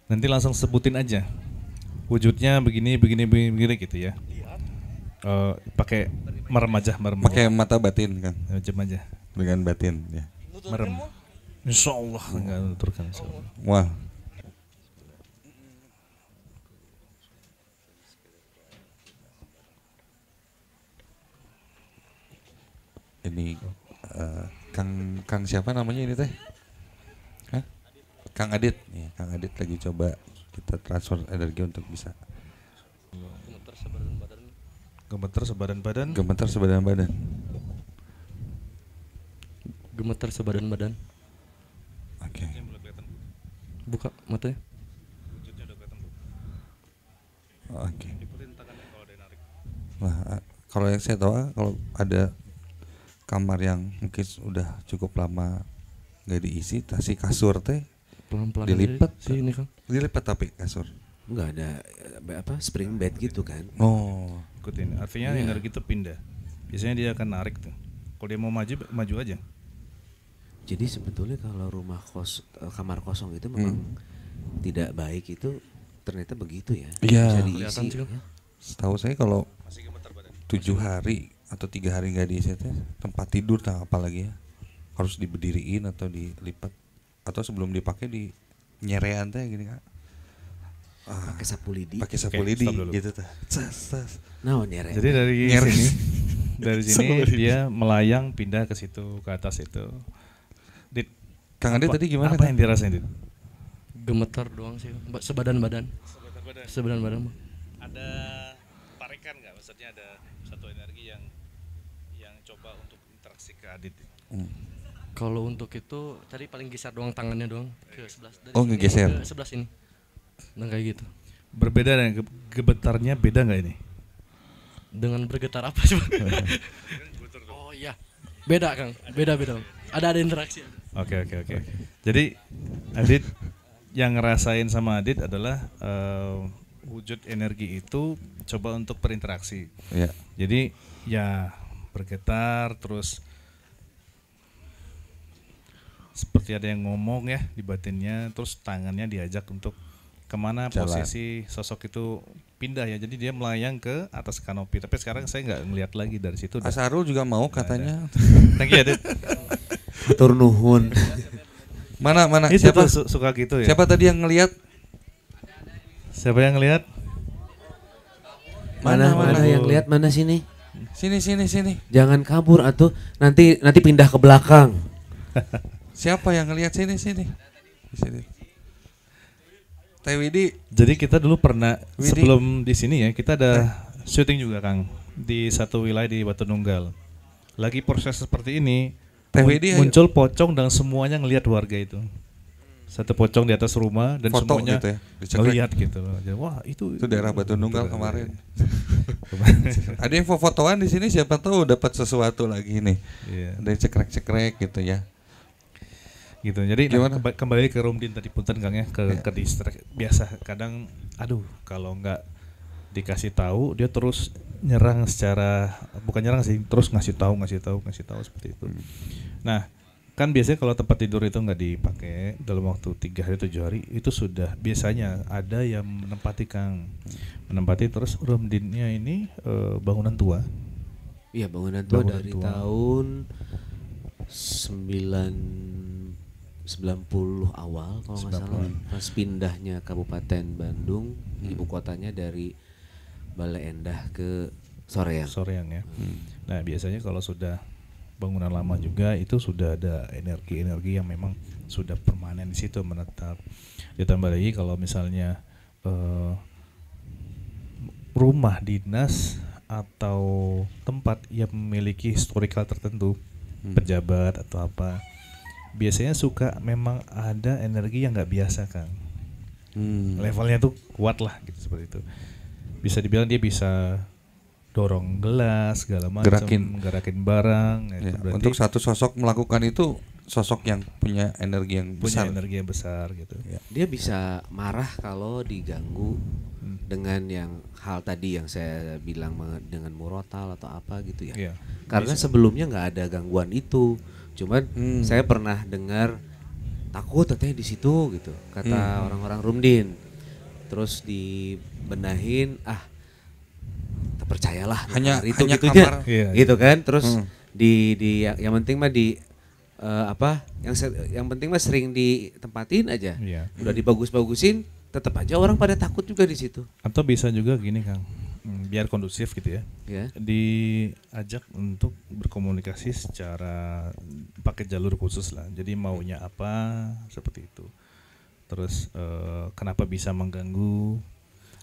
Nanti langsung sebutin aja. Wujudnya begini, begini, begini, begini gitu ya. Uh, pakai merem aja, merem. Pakai mata batin kan? Eh, merem aja. Dengan batin ya. Merem. Insya Allah hmm. enggak nuturkan. Wah, ini Eh, Kang Kang siapa namanya ini teh? Hah? Kang Adit, ya, Kang Adit lagi coba kita transfer energi untuk bisa. Gemeter sebadan badan. Gemeter sebadan badan. Gemeter sebadan badan. sebadan badan. Oke. Buka matanya. Wujudnya Oke. Okay. Nah, eh, kalau yang saya tahu ah, kalau ada kamar yang mungkin sudah cukup lama nggak diisi tasi kasur teh pelan-pelan dilipat sih ini kan dilipat tapi kasur nggak ada eh, apa spring bed gitu kan oh ikutin artinya yeah. energi itu pindah biasanya dia akan narik tuh kalau dia mau maju maju aja jadi sebetulnya kalau rumah kos eh, kamar kosong itu hmm. memang hmm. tidak baik itu ternyata begitu ya, ya. bisa diisi ya. setahu saya kalau tujuh hari atau tiga hari nggak di ICT tempat tidur tak nah, apalagi ya harus diberdiriin atau dilipat atau sebelum dipakai di nyerean teh gini kak ah, pakai sapu lidi pakai sapu okay, lidi gitu teh tas tas no, nyerean jadi dari nyere. sini dari sini dia melayang pindah ke situ ke atas itu di Kang Ade tadi gimana apa kan? yang dirasain Dit? gemetar doang sih sebadan badan sebadan badan sebadan badan ada tarikan nggak maksudnya ada satu energi yang yang coba untuk interaksi ke Adit? Hmm. Kalau untuk itu tadi paling geser doang tangannya doang ke sebelah. Oh ngegeser. Ke sebelah sini. Dan nah, kayak gitu. Berbeda dengan ge gebetarnya beda nggak ini? Dengan bergetar apa sih? Oh, iya. oh iya, beda kang, beda beda. Ada ada interaksi. Oke okay, oke okay, oke. Okay. Jadi Adit yang ngerasain sama Adit adalah uh, wujud energi itu coba untuk berinteraksi. Yeah. Jadi ya bergetar terus seperti ada yang ngomong ya di batinnya terus tangannya diajak untuk kemana Jalan. posisi sosok itu pindah ya jadi dia melayang ke atas kanopi tapi sekarang saya nggak ngelihat lagi dari situ Asarul juga mau katanya ada. thank you ya nuhun mana mana itu siapa tuh, suka gitu ya siapa tadi yang ngelihat siapa yang ngelihat mana mana, mana yang lihat mana sini Sini sini sini. Jangan kabur atau nanti nanti pindah ke belakang. Siapa yang ngelihat sini sini? Sini. TWD. Jadi kita dulu pernah Widi. sebelum di sini ya, kita ada eh. syuting juga Kang di satu wilayah di Batu Nunggal. Lagi proses seperti ini, TWD muncul ayo. pocong dan semuanya ngelihat warga itu satu pocong di atas rumah dan Foto semuanya gitu ya, lihat gitu Jadi, wah itu itu daerah Batu Nunggal kemarin. Ada info fotoan di sini siapa tahu dapat sesuatu lagi nih. Iya. Dari cekrek-cekrek gitu ya. Gitu. Jadi nah, Gimana? Nah, kembali ke Rumdin tadi punten Kang ya ke ya. ke distrik biasa kadang aduh kalau nggak dikasih tahu dia terus nyerang secara bukan nyerang sih terus ngasih tahu ngasih tahu ngasih tahu seperti itu. Hmm. Nah, kan biasanya kalau tempat tidur itu nggak dipakai dalam waktu tiga hari tujuh hari itu sudah biasanya ada yang menempati kang menempati terus room dinnya ini e, bangunan tua iya bangunan tua bangunan dari tua. tahun sembilan sembilan puluh awal kalau nggak salah pas pindahnya Kabupaten Bandung hmm. ibu kotanya dari Bale Endah ke Soreang. Soreang ya. Hmm. Nah biasanya kalau sudah bangunan lama juga itu sudah ada energi-energi yang memang sudah permanen di situ menetap. Ditambah lagi kalau misalnya uh, rumah dinas atau tempat yang memiliki historical tertentu, hmm. pejabat atau apa, biasanya suka memang ada energi yang nggak biasa kan. Hmm. Levelnya tuh kuat lah gitu seperti itu. Bisa dibilang dia bisa dorong gelas segala macam gerakin gerakin barang ya, ya, untuk satu sosok melakukan itu sosok yang punya energi yang punya besar energi yang besar gitu ya. dia bisa marah kalau diganggu hmm. dengan yang hal tadi yang saya bilang dengan murotal atau apa gitu ya, ya karena bisa. sebelumnya nggak ada gangguan itu cuman hmm. saya pernah dengar takut katanya di situ gitu kata hmm. orang-orang hmm. rumdin terus dibenahin ah percayalah gitu. hanya itu hanya gitu, kamar. Ya, gitu kan iya. terus hmm. di di yang penting mah di uh, apa yang yang penting mah sering ditempatin aja yeah. udah dibagus-bagusin tetap aja orang pada takut juga di situ atau bisa juga gini kang hmm, biar kondusif gitu ya yeah. diajak untuk berkomunikasi secara pakai jalur khusus lah jadi maunya apa seperti itu terus uh, kenapa bisa mengganggu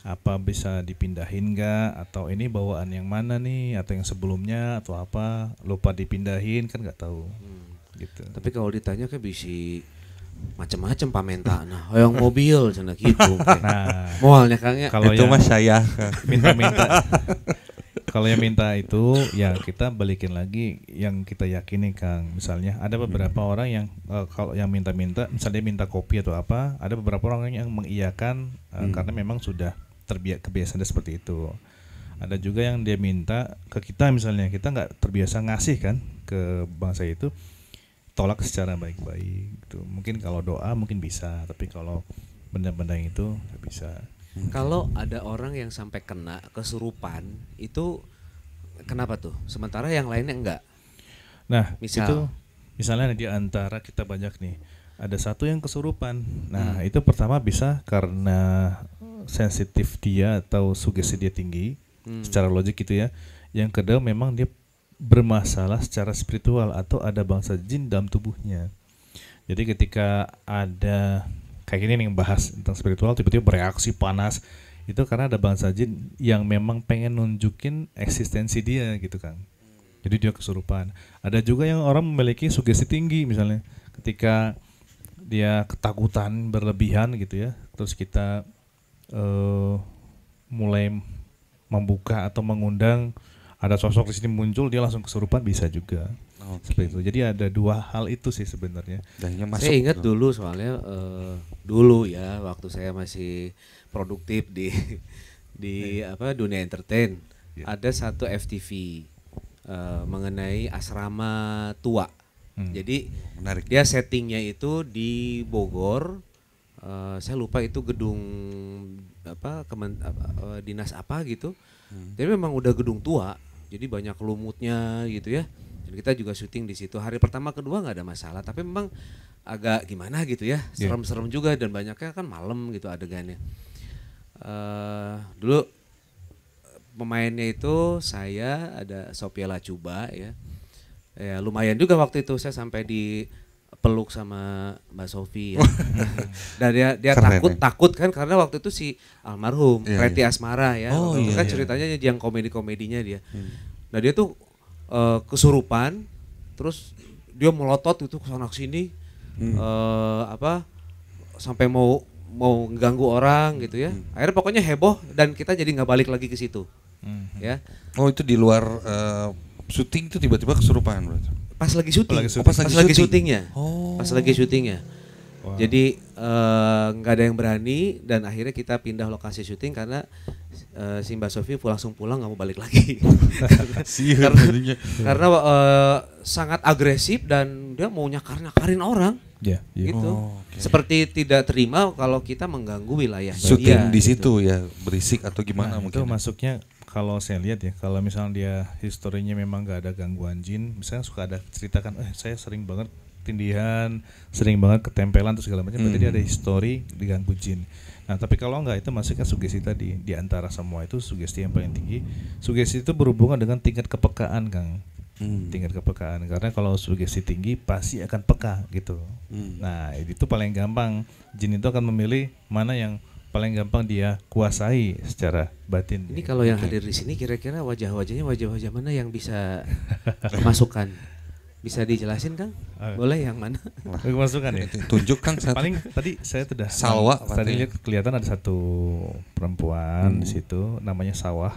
apa bisa dipindahin nggak atau ini bawaan yang mana nih atau yang sebelumnya atau apa lupa dipindahin kan nggak tahu hmm. gitu tapi kalau ditanya kan bisa macam-macam pamenta nah oh, yang mobil cina gitu nah mualnya kang ya. kalau itu mas saya minta-minta kalau yang minta itu ya kita balikin lagi yang kita yakini Kang. Misalnya ada hmm. beberapa hmm. orang yang uh, kalau yang minta-minta misalnya minta kopi atau apa, ada beberapa orang yang mengiyakan uh, hmm. karena memang sudah terbiasa kebiasaan seperti itu ada juga yang dia minta ke kita misalnya kita nggak terbiasa ngasih kan ke bangsa itu tolak secara baik-baik itu. mungkin kalau doa mungkin bisa tapi kalau benda-benda itu nggak bisa kalau ada orang yang sampai kena kesurupan itu kenapa tuh sementara yang lainnya enggak nah Misal, itu misalnya di antara kita banyak nih ada satu yang kesurupan nah hmm. itu pertama bisa karena sensitif dia atau sugesti dia tinggi hmm. secara logik gitu ya. Yang kedua memang dia bermasalah secara spiritual atau ada bangsa jin dalam tubuhnya. Jadi ketika ada kayak gini nih bahas tentang spiritual tiba-tiba bereaksi panas itu karena ada bangsa jin yang memang pengen nunjukin eksistensi dia gitu kan. Jadi dia kesurupan. Ada juga yang orang memiliki sugesti tinggi misalnya ketika dia ketakutan berlebihan gitu ya. Terus kita uh, mulai membuka atau mengundang ada sosok di sini muncul dia langsung kesurupan bisa juga okay. seperti itu jadi ada dua hal itu sih sebenarnya saya ingat dulu soalnya uh, dulu ya waktu saya masih produktif di di yeah. apa dunia entertain yeah. ada satu FTV uh, eh, mengenai asrama tua hmm. jadi menarik dia settingnya itu di Bogor Eh, saya lupa itu gedung apa kemen, uh, dinas apa gitu. Hmm. Tapi memang udah gedung tua, jadi banyak lumutnya gitu ya. Dan kita juga syuting di situ. Hari pertama kedua nggak ada masalah, tapi memang agak gimana gitu ya, iya. serem-serem yeah. juga dan banyaknya kan malam gitu adegannya. Uh, dulu pemainnya itu saya ada Sophia Lacuba ya. Ya lumayan juga waktu itu saya sampai di peluk sama Mbak Sofi ya. Dan dia dia Keren takut ya. takut kan karena waktu itu si almarhum yeah, Reti yeah. Asmara ya. Oh, iya, kan iya. ceritanya yang komedi-komedinya dia. Hmm. Nah, dia tuh uh, kesurupan terus dia melotot itu ke sana sini hmm. uh, apa sampai mau mau ganggu orang gitu ya. Hmm. Akhirnya pokoknya heboh dan kita jadi nggak balik lagi ke situ. Hmm. Ya. Oh, itu di luar uh, syuting itu tiba-tiba kesurupan berarti. Pas lagi syuting. Oh, lagi pas, lagi, syutingnya. Oh. Pas lagi syutingnya. Wow. Jadi eh, nggak uh, ada yang berani dan akhirnya kita pindah lokasi syuting karena uh, eh, Simba Sofi langsung pulang nggak mau balik lagi. karena karena, karena uh, sangat agresif dan dia mau nyakar-nyakarin orang. Ya, yeah, gitu. Oh, okay. Seperti tidak terima kalau kita mengganggu wilayah syuting dia, di gitu. situ gitu. ya berisik atau gimana nah, mungkin. Itu ya? masuknya kalau saya lihat ya kalau misalnya dia historinya memang gak ada gangguan jin misalnya suka ada ceritakan eh saya sering banget tindihan, sering banget ketempelan terus segala macam berarti mm dia ada hmm. histori diganggu jin nah tapi kalau nggak itu masih kan sugesti tadi di antara semua itu sugesti yang paling tinggi sugesti itu berhubungan dengan tingkat kepekaan kang hmm. tingkat kepekaan karena kalau sugesti tinggi pasti akan peka gitu hmm. nah itu paling gampang jin itu akan memilih mana yang paling gampang dia kuasai secara batin. Ini kalau yang hadir di sini kira-kira wajah-wajahnya wajah-wajah mana yang bisa masukkan? Bisa dijelasin Kang? Ah. Boleh yang mana? masukkan ya. Tunjuk Kang Paling tadi saya sudah Salwa tadi kelihatan ada satu perempuan di hmm. situ namanya Sawah.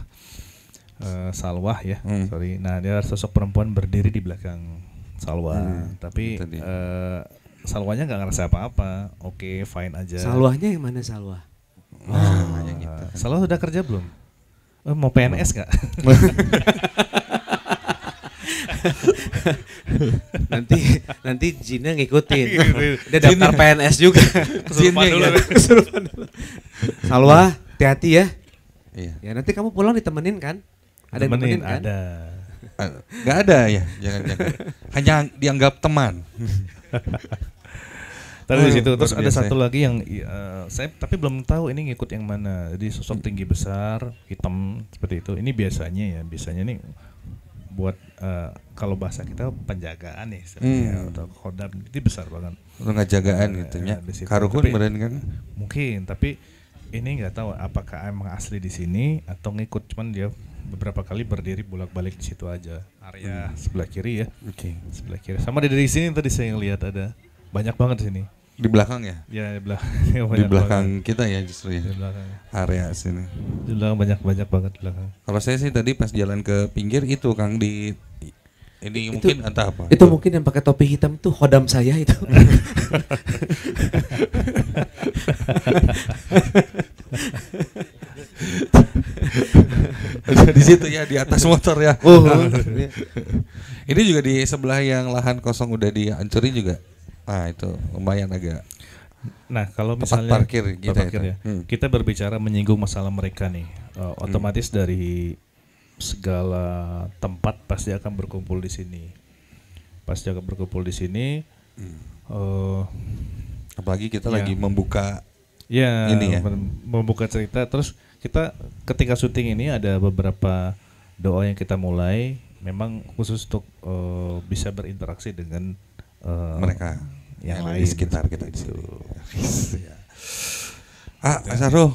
Uh, Salwah ya, hmm. sorry. Nah dia sosok perempuan berdiri di belakang Salwa, hmm. tapi uh, eh, Salwanya nggak ngerasa apa-apa. Oke, okay, fine aja. Salwahnya yang mana Salwa? Oh. gitu. Selalu sudah kerja belum? Eh, mau PNS nggak? nanti nanti Jinnya ngikutin. Iya, iya. Dia daftar PNS juga. Jinnya dulu. Kesurupan dulu. Salwa, hati-hati ya. Iya. Ya nanti kamu pulang ditemenin kan? Ada temenin, ditemenin kan? Ada. Enggak eh, ada ya, jangan-jangan. Hanya dianggap teman. Tadi di hmm, situ terus ada satu lagi yang uh, saya tapi belum tahu ini ngikut yang mana. Jadi sosok hmm. tinggi besar, hitam seperti itu. Ini biasanya ya, biasanya nih buat uh, kalau bahasa kita penjagaan nih hmm. Ya, atau kodam itu besar banget. Untuk jagaan uh, gitu eh, ya. Karukun kemarin kan. Mungkin tapi ini nggak tahu apakah emang asli di sini atau ngikut cuman dia beberapa kali berdiri bolak-balik di situ aja area hmm. sebelah kiri ya. Oke. Okay. Sebelah kiri. Sama dari sini tadi saya lihat ada banyak banget sini. Di belakang ya? ya di belakang. di belakang kita ya justru ya. Di belakang. Area sini. Di belakang banyak banyak banget belakang. Kalau saya sih tadi pas jalan ke pinggir itu Kang di ini itu, mungkin entah apa. Itu, itu mungkin yang pakai topi hitam tuh hodam saya itu. di situ ya di atas motor ya. uh ini juga di sebelah yang lahan kosong udah dihancurin juga. Nah itu lumayan agak. Nah kalau misalnya parkir, kita, parkir ya, hmm. kita berbicara menyinggung masalah mereka nih, uh, otomatis hmm. dari segala tempat pasti akan berkumpul di sini, pasti akan berkumpul di sini. Hmm. Uh, Apalagi kita ya. lagi membuka ya, ini ya, membuka cerita. Terus kita ketika syuting ini ada beberapa doa yang kita mulai, memang khusus untuk uh, bisa berinteraksi dengan uh, mereka yang, lain gitu. di sekitar kita gitu. ya. Ah, Asaro,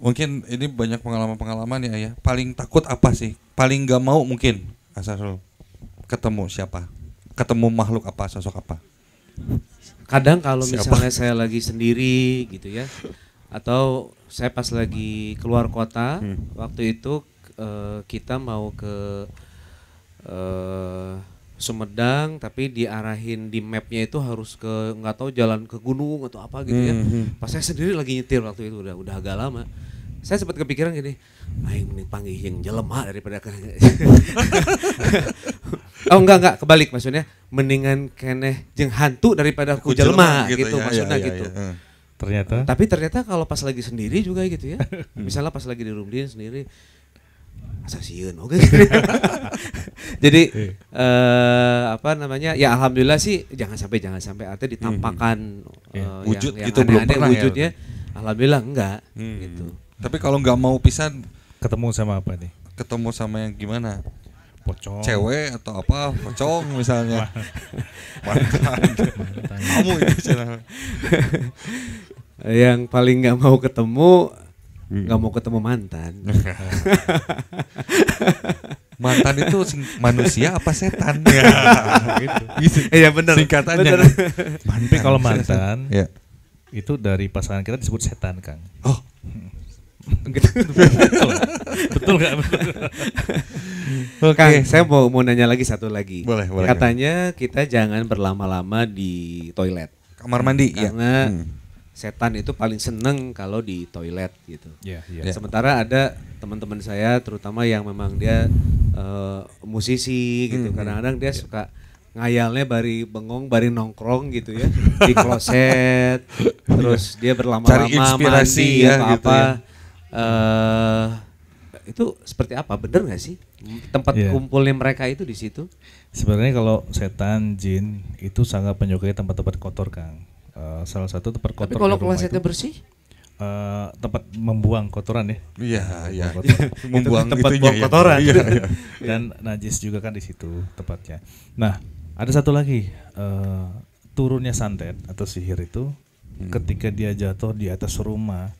mungkin ini banyak pengalaman-pengalaman ya ya. Paling takut apa sih? Paling gak mau mungkin Asaro ketemu siapa? Ketemu makhluk apa, sosok apa? Kadang kalau misalnya saya lagi sendiri gitu ya, atau saya pas lagi keluar kota, hmm. waktu itu uh, kita mau ke uh, Sumedang tapi diarahin di mapnya itu harus ke nggak tahu jalan ke gunung atau apa gitu ya. Hmm, hmm, hmm Pas saya sendiri lagi nyetir waktu itu udah udah agak lama. Saya sempat kepikiran gini, aing mending panggil yang jelema daripada Oh enggak enggak kebalik maksudnya mendingan keneh jeng hantu daripada ku jelema gitu, gitu ya, maksudnya ya, ya gitu. Ya, ya. Ternyata. Tapi ternyata kalau pas lagi sendiri juga gitu ya. Misalnya pas lagi di room sendiri Asasiun, oke. Jadi iya. eh uh, apa namanya? Ya alhamdulillah sih jangan sampai jangan sampai artinya hmm, hmm. ditampakkan hmm. uh, wujud yang, gitu yang belum pernah ya, wujudnya. Ya. Alhamdulillah enggak hmm. gitu. Tapi kalau nggak mau pisah ketemu sama apa nih? Ketemu sama yang gimana? pocong cewek atau apa pocong misalnya mantan kamu itu yang paling nggak mau ketemu nggak mau ketemu mantan. mantan itu manusia apa setan? ya, gitu. Eh, benar. Singkatannya. Tapi kalau mantan, ya. itu dari pasangan kita disebut setan, Kang. Oh. betul, betul gak? Oke, okay. saya mau mau nanya lagi satu lagi. Boleh, boleh. Katanya kita jangan berlama-lama di toilet. Kamar mandi, iya. karena ya. hmm setan itu paling seneng kalau di toilet gitu. Yeah, yeah. Iya. Sementara ada teman-teman saya terutama yang memang dia uh, musisi gitu. Hmm, hmm. Kadang-kadang dia yeah. suka ngayalnya bari bengong, bari nongkrong gitu ya di kloset. Iya. terus dia berlama-lama mandi ya, apa gitu Ya. Uh, itu seperti apa? Bener nggak sih tempat yeah. kumpulnya mereka itu di situ? Sebenarnya kalau setan, jin itu sangat menyukai tempat-tempat kotor, Kang. Eh, salah satu tempat kotor. Tapi kalau klosetnya bersih? Uh, tempat membuang kotoran ya. Iya, iya. Membuang tempat gitu ya, buang ya. kotoran. Iya, ya. Dan najis juga kan di situ tempatnya. Nah, ada satu lagi uh, turunnya santet atau sihir itu hmm. ketika dia jatuh di atas rumah,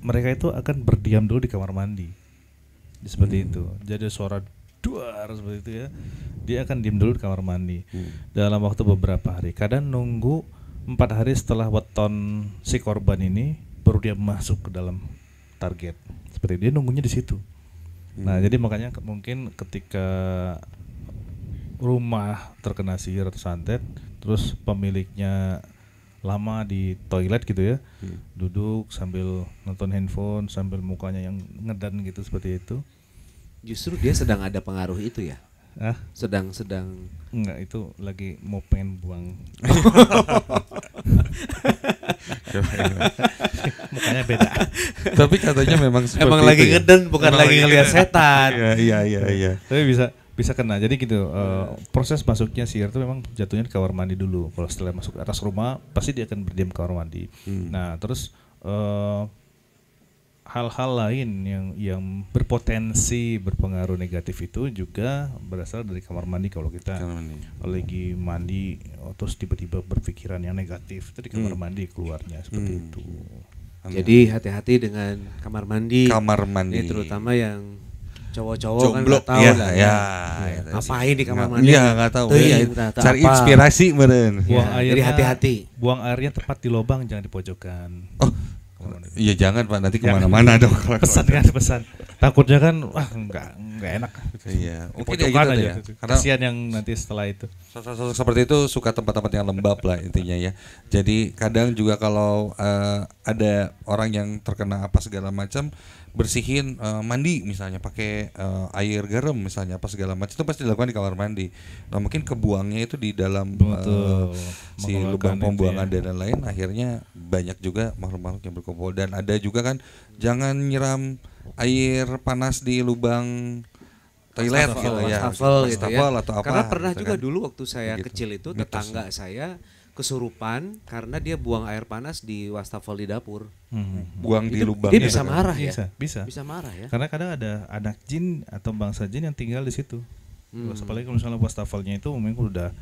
mereka itu akan berdiam dulu di kamar mandi. Seperti hmm. itu. Jadi suara duar seperti itu ya. Dia akan diam dulu di kamar mandi. Hmm. Dalam waktu beberapa hari. Kadang nunggu empat hari setelah weton si korban ini baru dia masuk ke dalam target seperti dia nunggunya di situ nah, hmm. nah jadi makanya ke mungkin ketika rumah terkena sihir atau santet terus pemiliknya lama di toilet gitu ya hmm. duduk sambil nonton handphone sambil mukanya yang ngedan gitu seperti itu justru dia sedang ada pengaruh itu ya ah Sedang sedang. Enggak, itu lagi mau pengen buang. Mukanya beda. Tapi katanya memang seperti Emang lagi ya? ngeden bukan Emang lagi ngelihat setan. Iya, iya iya iya. Tapi bisa bisa kena. Jadi gitu uh, proses masuknya sihir itu memang jatuhnya di kamar mandi dulu. Kalau setelah masuk ke atas rumah pasti dia akan berdiam di kamar mandi. Hmm. Nah, terus uh, hal-hal lain yang yang berpotensi berpengaruh negatif itu juga berasal dari kamar mandi kalau kita mandi. lagi mandi otos tiba-tiba berpikiran yang negatif dari kamar hmm. mandi keluarnya seperti hmm. itu. Amin. Jadi hati-hati dengan kamar mandi. Kamar mandi. Ini terutama yang cowok-cowok kan nggak tahu ya, lah ya, ya. ngapain di kamar mandi ya nggak tahu ya, cari apa. inspirasi meren buang airnya, hati-hati buang airnya tepat di lubang jangan di pojokan oh Iya jangan pak nanti kemana-mana dong. pesan kan pesan. Takutnya kan wah enggak nggak enak. Iya, mungkin ya gitu aja. Ya. Karena kasihan yang nanti setelah itu. Sosok-sosok seperti itu suka tempat-tempat yang lembab lah intinya ya. Jadi kadang juga kalau uh, ada orang yang terkena apa segala macam bersihin uh, mandi misalnya pakai uh, air garam misalnya apa segala macam itu pasti dilakukan di kamar mandi. Nah mungkin kebuangnya itu di dalam Uh, si lubang pembuangan ya. dan lain-lain akhirnya banyak juga makhluk-makhluk yang berkumpul dan ada juga kan jangan nyiram air panas di lubang toilet gitu ya. Wastafel gitu ya. atau apa. Karena pernah gitu juga kan. dulu waktu saya gitu. kecil itu tetangga saya kesurupan karena dia buang air panas di wastafel di dapur. Hmm. Buang itu, di lubang. Dia bisa gitu kan? marah ya. Bisa, bisa. Bisa marah ya. Karena kadang ada anak jin atau bangsa jin yang tinggal di situ. Hmm. Apalagi kalau misalnya wastafelnya itu mungkin udah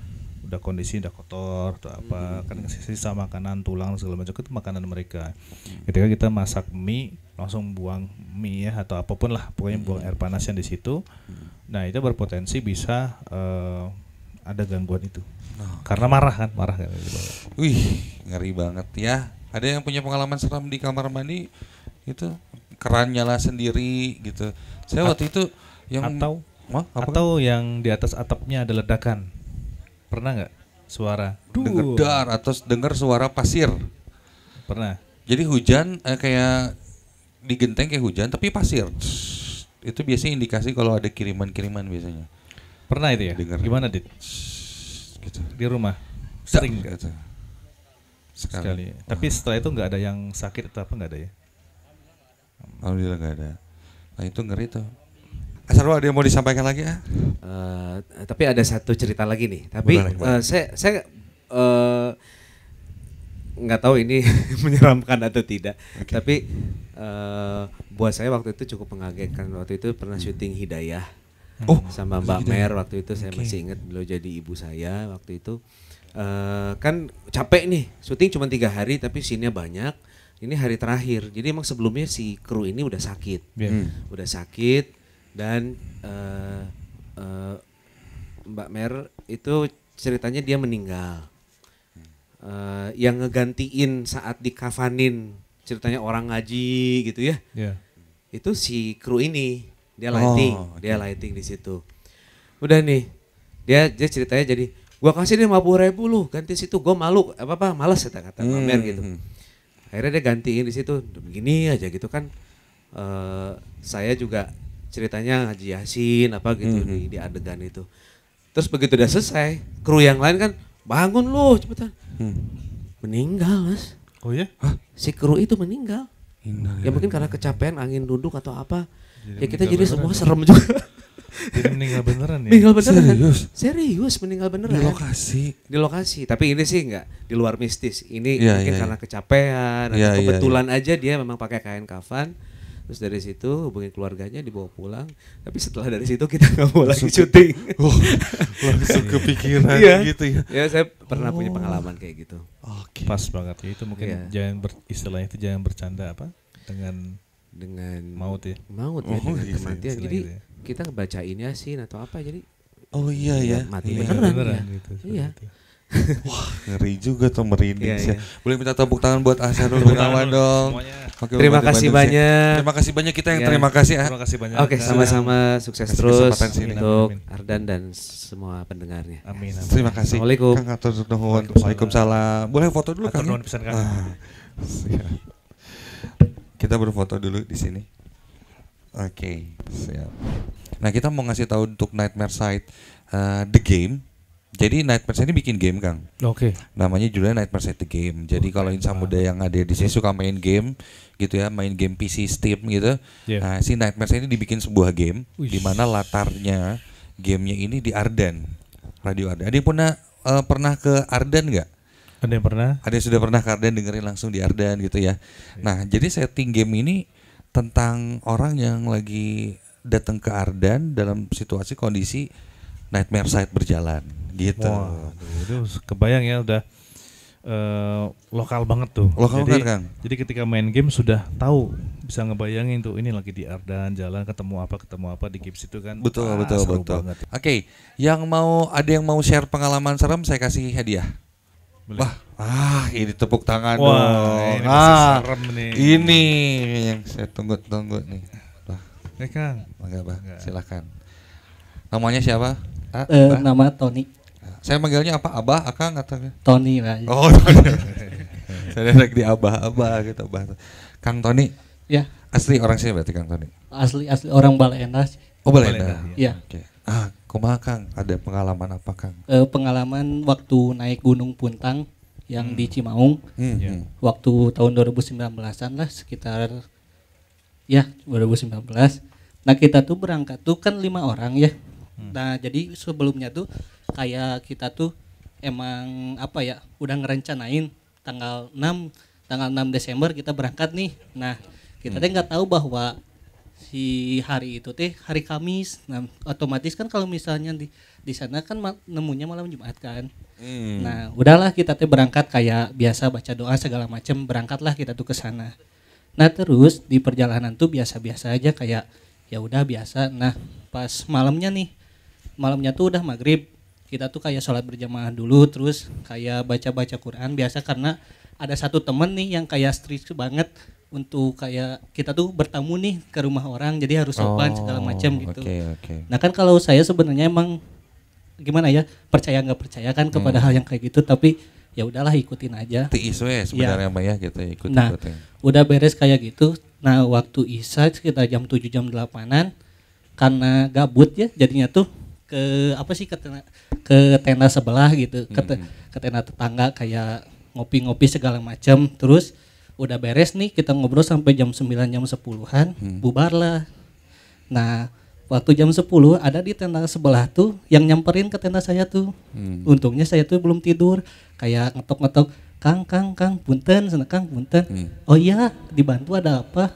udah kondisi udah kotor atau apa hmm. kan sisa makanan tulang segala macam itu makanan mereka. Hmm. Ketika kita masak mie langsung buang mie ya atau apapun lah pokoknya hmm. buang air panas yang di situ hmm. nah itu berpotensi bisa uh, ada gangguan itu no. Nah, karena marah kan marah kan wih ngeri banget ya ada yang punya pengalaman seram di kamar mandi itu keran nyala sendiri gitu saya At waktu itu yang atau apa kan? atau kan? yang di atas atapnya ada ledakan pernah nggak suara dengar atau dengar suara pasir pernah jadi hujan eh, kayak di genteng kayak hujan tapi pasir. Itu biasanya indikasi kalau ada kiriman-kiriman biasanya. Pernah itu ya? Dengar. Gimana, Dit? Gitu. Di rumah. Sering gitu. Sekali. Sekali. Oh. Tapi hmm. setelah itu nggak ada yang sakit atau apa nggak ada ya? Alhamdulillah nggak ada. Nah, itu ngeri tuh. Asal ada yang mau disampaikan lagi ya? Uh, tapi ada satu cerita lagi nih. Tapi Benar, uh, eh, saya saya uh, nggak tahu ini menyeramkan atau tidak. Okay. Tapi uh, buat saya waktu itu cukup mengagetkan. Waktu itu pernah syuting Hidayah. Oh, sama Mbak Hidayah. Mer waktu itu okay. saya masih ingat beliau jadi ibu saya waktu itu. Uh, kan capek nih, syuting cuma tiga hari tapi sinnya banyak. Ini hari terakhir. Jadi emang sebelumnya si kru ini udah sakit. Yeah. Hmm. Udah sakit dan uh, uh, Mbak Mer itu ceritanya dia meninggal uh, yang ngegantiin saat dikafanin ceritanya orang ngaji gitu ya. Yeah. Itu si kru ini dia lighting, oh, okay. dia lighting di situ. Udah nih, dia dia ceritanya jadi gua kasih dia puluh ribu lu ganti situ gua malu apa apa malas kata kata hmm. pamer gitu. Hmm. Akhirnya dia gantiin di situ begini aja gitu kan. Uh, saya juga ceritanya ngaji yasin apa gitu hmm, -hmm. di, di adegan itu. Terus begitu udah selesai, kru yang lain kan bangun lu cepetan Hmm. Meninggal, Mas. Oh ya Hah? Si kru itu meninggal. ya, mungkin karena kecapean angin duduk atau apa. Jadi ya kita jadi semua ya. serem juga. Jadi meninggal beneran ya? Meninggal beneran. Serius? Serius meninggal beneran. Di lokasi? Di lokasi. Tapi ini sih enggak di luar mistis. Ini ya, mungkin ya, karena iya. kecapean. Ya, kebetulan aja dia memang pakai kain kafan terus dari situ hubungin keluarganya dibawa pulang tapi setelah dari situ kita nggak mau lagi syuting oh, langsung kepikiran iya. gitu ya ya saya pernah oh. punya pengalaman kayak gitu okay. pas banget ya itu mungkin yeah. jangan ber, istilahnya itu jangan bercanda apa dengan dengan maut ya maut ya oh, dengan iya, kematian jadi gitu ya. kita ngebacainnya ini sih atau apa jadi oh iya ya mati iya, beneran, beneran, ya. gitu, iya. Itu. Wah ngeri juga tuh merinding iya, sih. Yeah. Boleh minta tepuk tangan buat Ahsanul Gunawan dong. terima kasih banyak. Terima kasih banyak kita yang yeah. terima kasih. Ya. Terima kasih banyak. Oke sama-sama sukses kasih terus sini. untuk amin. Ardan dan semua pendengarnya. Amin. amin. Terima kasih. Assalamualaikum. Kang Waalaikumsalam. Boleh foto dulu kan? Kita berfoto dulu di sini. Oke, okay, siap. Nah, kita mau ngasih tahu untuk Nightmare Side uh, The Game jadi Nightmare ini bikin game Kang. Oke. Okay. Namanya judulnya Nightmare Set the Game. Jadi okay. kalau insan muda yang ada di sini suka main game gitu ya, main game PC Steam gitu. Yeah. Nah, si Nightmare ini dibikin sebuah game di mana latarnya gamenya ini di Arden, Radio Arden. Ada yang pernah uh, pernah ke Arden nggak? Ada yang pernah? Ada yang sudah pernah ke Arden dengerin langsung di Arden, gitu ya. Yeah. Nah, jadi setting game ini tentang orang yang lagi datang ke Arden dalam situasi kondisi Nightmare Site berjalan gitu Wah, itu kebayang ya udah uh, lokal banget tuh lokal jadi, kan jadi ketika main game sudah tahu bisa ngebayangin tuh ini lagi di Ardan jalan ketemu apa ketemu apa di game itu kan betul ah, betul betul oke okay. yang mau ada yang mau share pengalaman serem saya kasih hadiah Boleh. Wah, ah ini tepuk tangan Wah, dong. Ini ah, serem nih. Ini yang saya tunggu-tunggu nih. Eh Kang. Enggak, Pak. Silakan. Namanya siapa? Ah, eh, nama Tony. Saya manggilnya apa? Abah, Akang atau Tony lah. Oh, Tony. saya naik di Abah, Abah gitu, Abah. Kang Tony. Ya. Asli orang sini berarti Kang Tony. Asli asli orang Balenas. Oh, Balenas. Iya. Ya. Oke. Okay. Ah, koma Kang? Ada pengalaman apa Kang? E, pengalaman waktu naik Gunung Puntang yang hmm. di Cimaung. Hmm. Yeah. Hmm. Waktu tahun 2019-an lah sekitar ya 2019. Nah, kita tuh berangkat tuh kan lima orang ya. Hmm. Nah, jadi sebelumnya tuh kayak kita tuh emang apa ya, udah ngerencanain tanggal 6 tanggal 6 Desember kita berangkat nih. Nah, kita hmm. teh nggak tahu bahwa si hari itu teh hari Kamis. Nah, otomatis kan kalau misalnya di di sana kan ma nemunya malam Jumat kan. Hmm. Nah, udahlah kita teh berangkat kayak biasa baca doa segala macam, berangkatlah kita tuh ke sana. Nah, terus di perjalanan tuh biasa-biasa aja kayak ya udah biasa. Nah, pas malamnya nih malamnya tuh udah maghrib kita tuh kayak sholat berjamaah dulu terus kayak baca-baca Quran biasa karena ada satu temen nih yang kayak strict banget untuk kayak kita tuh bertamu nih ke rumah orang jadi harus sopan oh, segala macam gitu. Okay, okay. Nah kan kalau saya sebenarnya emang gimana ya percaya nggak percaya kan kepada hmm. hal yang kayak gitu tapi ya udahlah ikutin aja. isu ya sebenarnya ya. ya gitu ya, ikutin. Nah ikutin. udah beres kayak gitu. Nah waktu isya sekitar jam 7 jam delapanan karena gabut ya jadinya tuh ke apa sih ke tena, ke tenda sebelah gitu ke, te, hmm. ke tenda tetangga kayak ngopi-ngopi segala macam terus udah beres nih kita ngobrol sampai jam 9 jam 10-an hmm. bubar lah nah waktu jam 10 ada di tenda sebelah tuh yang nyamperin ke tenda saya tuh hmm. untungnya saya tuh belum tidur kayak ngetok-ngetok kang kang kang punten sana kang punten hmm. oh iya dibantu ada apa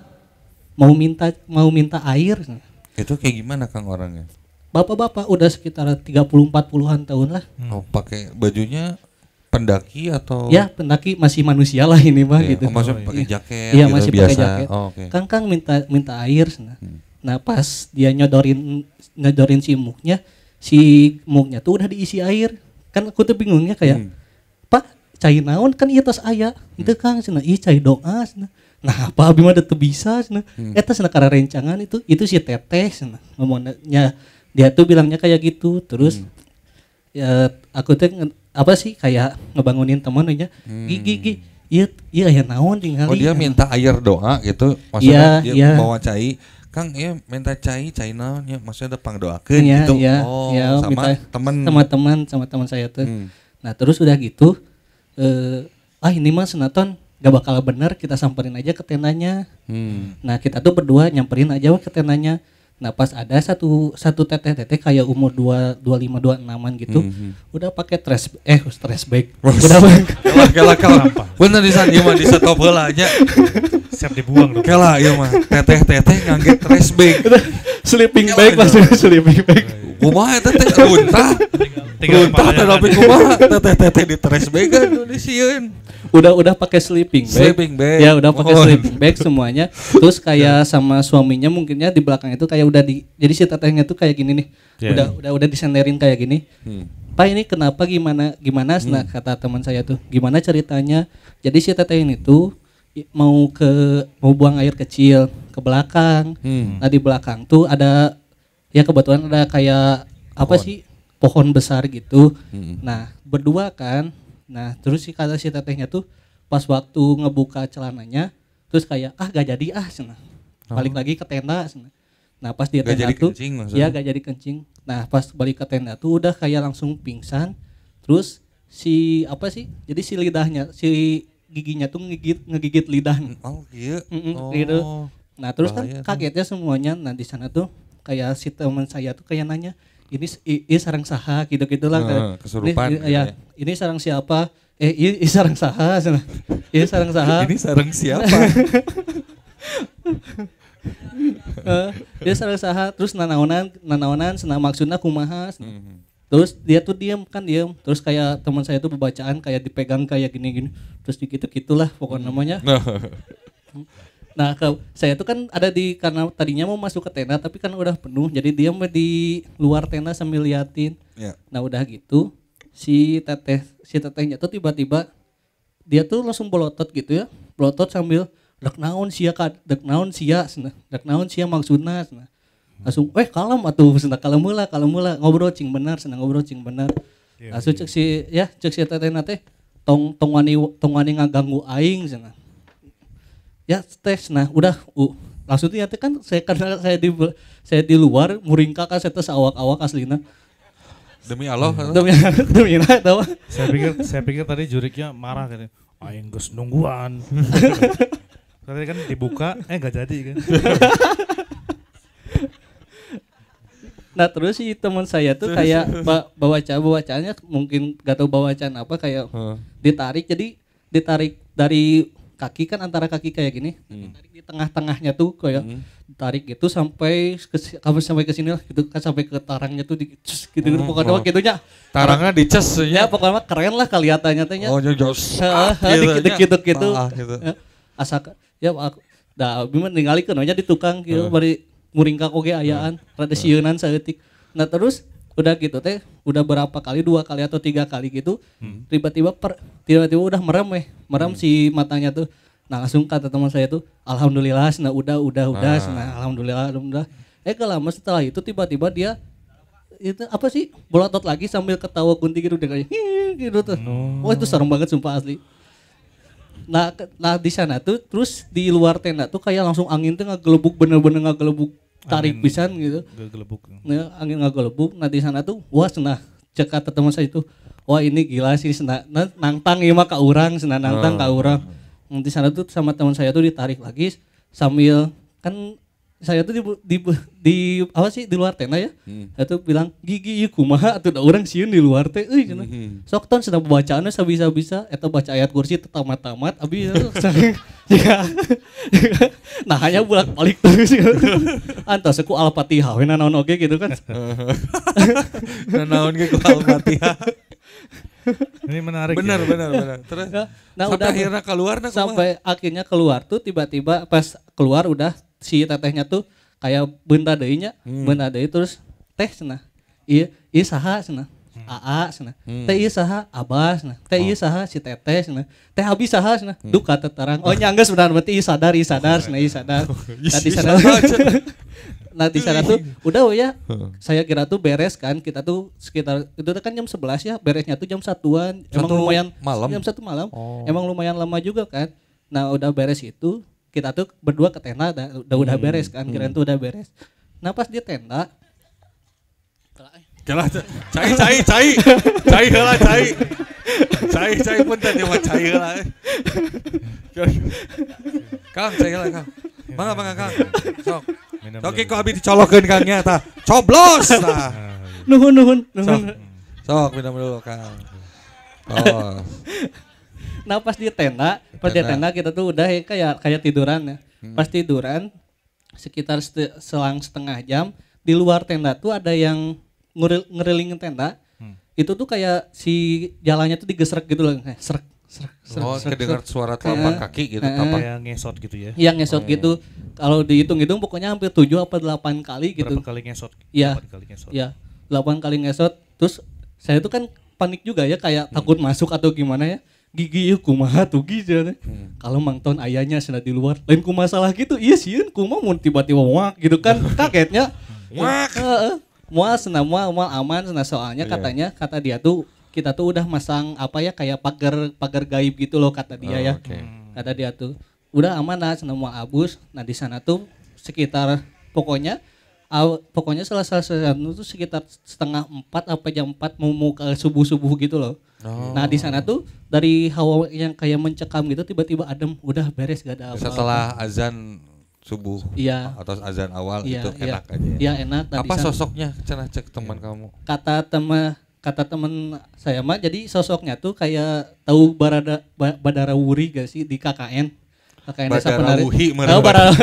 mau minta mau minta air itu kayak gimana kang orangnya bapak-bapak udah sekitar 30-40an tahun lah. Oh, pakai bajunya pendaki atau ya pendaki masih manusia lah ini mah yeah. gitu. Oh, maksudnya pakai iya. jaket. Iya gitu, masih biasa. pakai jaket. Oh, okay. Kang Kang minta minta air. sana. Hmm. nah pas dia nyodorin nyodorin si muknya, si muknya tuh udah diisi air. Kan aku tuh bingungnya kayak hmm. Pak cai naon kan iya tas ayah hmm. itu Kang sena. Ih cai doa sana." Nah apa abimah ada tuh bisa sana. Hmm. Eta sana karena rencangan itu itu si teteh sana ngomongnya dia tuh bilangnya kayak gitu terus hmm. ya aku tuh apa sih kayak ngebangunin temen aja ya. hmm. gigi gigi iya iya ya naon tinggal oh dia ya. minta air doa gitu maksudnya ya, dia ya. bawa cai Kang ya minta cai cai naon ya maksudnya ada pang doakeun ya, gitu ya, oh ya, sama teman sama teman sama teman saya tuh hmm. nah terus udah gitu eh, ah ini mas senaton gak bakal bener kita samperin aja ke tenanya hmm. nah kita tuh berdua nyamperin aja ke tenanya Nah pas ada satu satu teteh-teteh kayak umur dua dua lima dua enaman gitu, mm -hmm. udah pakai tres eh stress bag, Udah udah Kela kela Bener di sana, iya, mah di stop aja, Siap dibuang dong. Kela ya mah teteh-teteh ngangge stress bag. Iya. sleeping bag langsung sleeping bag kumaha eta teh runtah unta teh tapi kumaha teteh teteh di trash bag kan, sieun udah udah pakai sleeping bag sleeping bag ya udah pakai oh. sleeping bag semuanya terus kayak sama suaminya mungkinnya di belakang itu kayak udah di jadi si tetehnya tuh kayak gini nih iya. udah udah udah disenderin kayak gini hmm. Pak ini kenapa gimana gimana hmm. nah kata teman saya tuh gimana ceritanya jadi si teteh ini tuh mau ke mau buang air kecil ke belakang hmm. nah di belakang tuh ada ya kebetulan ada kayak pohon. apa sih pohon besar gitu. Hmm. Nah berdua kan. Nah terus si kata si tetehnya tuh pas waktu ngebuka celananya terus kayak ah gak jadi ah sana. Balik oh. lagi ke tenda sana. Nah pas di gak tenda tuh kencing, ya gak jadi kencing. Nah pas balik ke tenda tuh udah kayak langsung pingsan. Terus si apa sih? Jadi si lidahnya si giginya tuh ngegigit ngegigit lidah. Oh iya. oh. Gitu. Nah terus kan Bahaya kan kagetnya semuanya. Nah di sana tuh kayak si teman saya tuh kayak nanya ini ini sarang saha gitu gitulah nah, kesurupan ini, ya, ya ini sarang siapa eh ini, sarang saha ini sarang saha ini sarang siapa uh, dia sarang saha terus nanaonan nanaonan senang maksudnya kumaha mm terus dia tuh diem kan diem terus kayak teman saya tuh pembacaan kayak dipegang kayak gini gini terus gitu gitulah pokok namanya nah. hmm. Nah, ke, saya tuh kan ada di karena tadinya mau masuk ke tenda tapi kan udah penuh, jadi dia mau di luar tenda sambil liatin. Yeah. Nah, udah gitu si teteh si tetehnya tuh tiba-tiba dia tuh langsung bolotot gitu ya. Bolotot sambil dek naon sia ka dek naon sia sana. Dek naon sia maksudna sana. Langsung eh kalem atuh sana kalem heula kalem heula ngobrol cing benar sana ngobrol cing benar. Yeah, langsung yeah. cek si ya cek si teteh nate tong tong wani tong wani ngaganggu aing sana ya tes nah udah uh, langsung tuh ya kan saya karena saya di saya di luar muringka kan saya tes awak-awak aslinya demi Allah demi iya. demi Allah tahu saya pikir saya pikir tadi juriknya marah kan aing geus nungguan tadi kan dibuka eh gak jadi kan nah terus si teman saya tuh kayak bawa bawa bawa bawacannya mungkin gak tahu bawacaan apa kayak ditarik jadi ditarik dari kaki kan antara kaki kayak gini hmm. tarik di tengah-tengahnya tuh kayak hmm. tarik gitu sampai ke kamu sampai ke sini lah gitu kan sampai ke tarangnya tuh di cus, gitu, gitu. hmm, pokoknya oh. gitunya tarangnya di cus ya. ya pokoknya keren lah kelihatannya ya oh jauh ah, gitu gitu ah, gitu, asal ya aku dah bimen ningali kenanya di tukang gitu uh. bari muring kakoge ayaan uh. rada sieunan nah terus udah gitu teh udah berapa kali dua kali atau tiga kali gitu hmm. tiba-tiba per tiba-tiba udah merem eh merem hmm. si matanya tuh nah langsung kata teman saya tuh alhamdulillah nah udah udah udah ah. nah alhamdulillah alhamdulillah eh gak lama setelah itu tiba-tiba dia itu apa sih bolotot lagi sambil ketawa gunting gitu kayak gitu tuh no. Oh. wah oh, itu serem banget sumpah asli nah nah di sana tuh terus di luar tenda tuh kayak langsung angin tuh ngegelebuk bener-bener ngegelebuk tarik pisan gitu gelebuk ya, angin nggak gelebuk nanti di sana tuh wah senah cekat teman saya itu wah ini gila sih senah oh. nah, nangtang ya mah ke orang senah nangtang oh. ke orang nanti sana tuh sama teman saya tuh ditarik lagi sambil kan saya tuh di di, di apa sih di luar tenda ya hmm. itu bilang gigi iya kumaha atau ada orang siun di luar teh eh hmm. sok tahun sedang bacaannya saya bisa bisa atau baca ayat kursi tamat tamat abis ya nah hanya bulat balik terus ya gitu. antas aku al fatihah wena naon oke gitu kan naon gitu ku al fatihah ini menarik. Ya. Benar, ya. benar, benar. Terus nah, sampai udah, akhirnya keluar nah, Sampai kumaha. akhirnya keluar tuh tiba-tiba pas keluar udah si tetehnya tuh kayak benda dehnya hmm. benda deh terus teh sana Iya, iya saha hmm. Aa sana Hmm. Teh iya saha? abas sana Teh iya oh. saha? Si teteh sana Teh habis saha sana Hmm. Duka teterang. Oh nyangga sebenarnya berarti iya sadar, iya sadar sana iya sadar. nanti sadar. Nah di sana tuh udah oh ya hmm. saya kira tuh beres kan kita tuh sekitar itu kan jam 11 ya beresnya tuh jam satuan emang satu lumayan malam jam satu malam oh. emang lumayan lama juga kan nah udah beres itu kita tuh berdua ke tenda da, da, udah, udah hmm, beres kan hmm. kirain tuh udah beres nah pas di tenda kalah eh. cai, cai, cai, cai, kalah cai, cai, cai pun tadi mah cai lah. Eh. Kang, cai lah, kang. Mangga, mangga, kang. Sok, sok kok habis dicolokin kangnya, tah, coblos, tah. Iya. Nuhun, nuhun, nuhun. Sok, sok minum dulu, kang. Oh nah pas di tenda, pas di tenda kita tuh udah ya, kayak kayak tiduran ya. Hmm. Pas tiduran sekitar selang setengah jam di luar tenda tuh ada yang ngeril, ngerilingin tenda. Hmm. Itu tuh kayak si jalannya tuh digesrek gitu loh, kayak serak serak serak. Oh, serak, kedengar serak. suara telapak uh, kaki gitu, eh, tapak yang ngesot gitu ya. Yang ngesot oh. gitu. Kalau dihitung-hitung pokoknya hampir 7 apa 8 kali gitu. Berapa kali ngesot? Iya. 8 kali ngesot. Ya. 8 kali ngesot. Terus saya tuh kan panik juga ya kayak hmm. takut masuk atau gimana ya gigi yuk kumaha tuh gigi ya, hmm. kalau mangton ayahnya sudah di luar lain ku masalah gitu iya sih kumaha mau tiba-tiba wak gitu kan kagetnya wak heeh mual sana aman sena soalnya yeah. katanya kata dia tuh kita tuh udah masang apa ya kayak pagar pagar gaib gitu loh kata dia ya. oh, ya okay. kata dia tuh udah aman lah sana abus nah di sana tuh sekitar pokoknya aw, pokoknya salah-salah selesai tuh sekitar setengah empat apa jam empat mau mau subuh subuh gitu loh. Oh. Nah di sana tuh dari hawa yang kayak mencekam gitu tiba-tiba adem udah beres gak ada apa-apa. Setelah azan subuh iya. atau azan awal ya, itu iya. enak aja. Ya. Iya enak. Nah, apa sana, sosoknya Cerna cek teman ya. kamu? Kata teman kata teman saya mah jadi sosoknya tuh kayak tahu barada badara wuri gak sih di KKN? Badarawuhi oh, Badara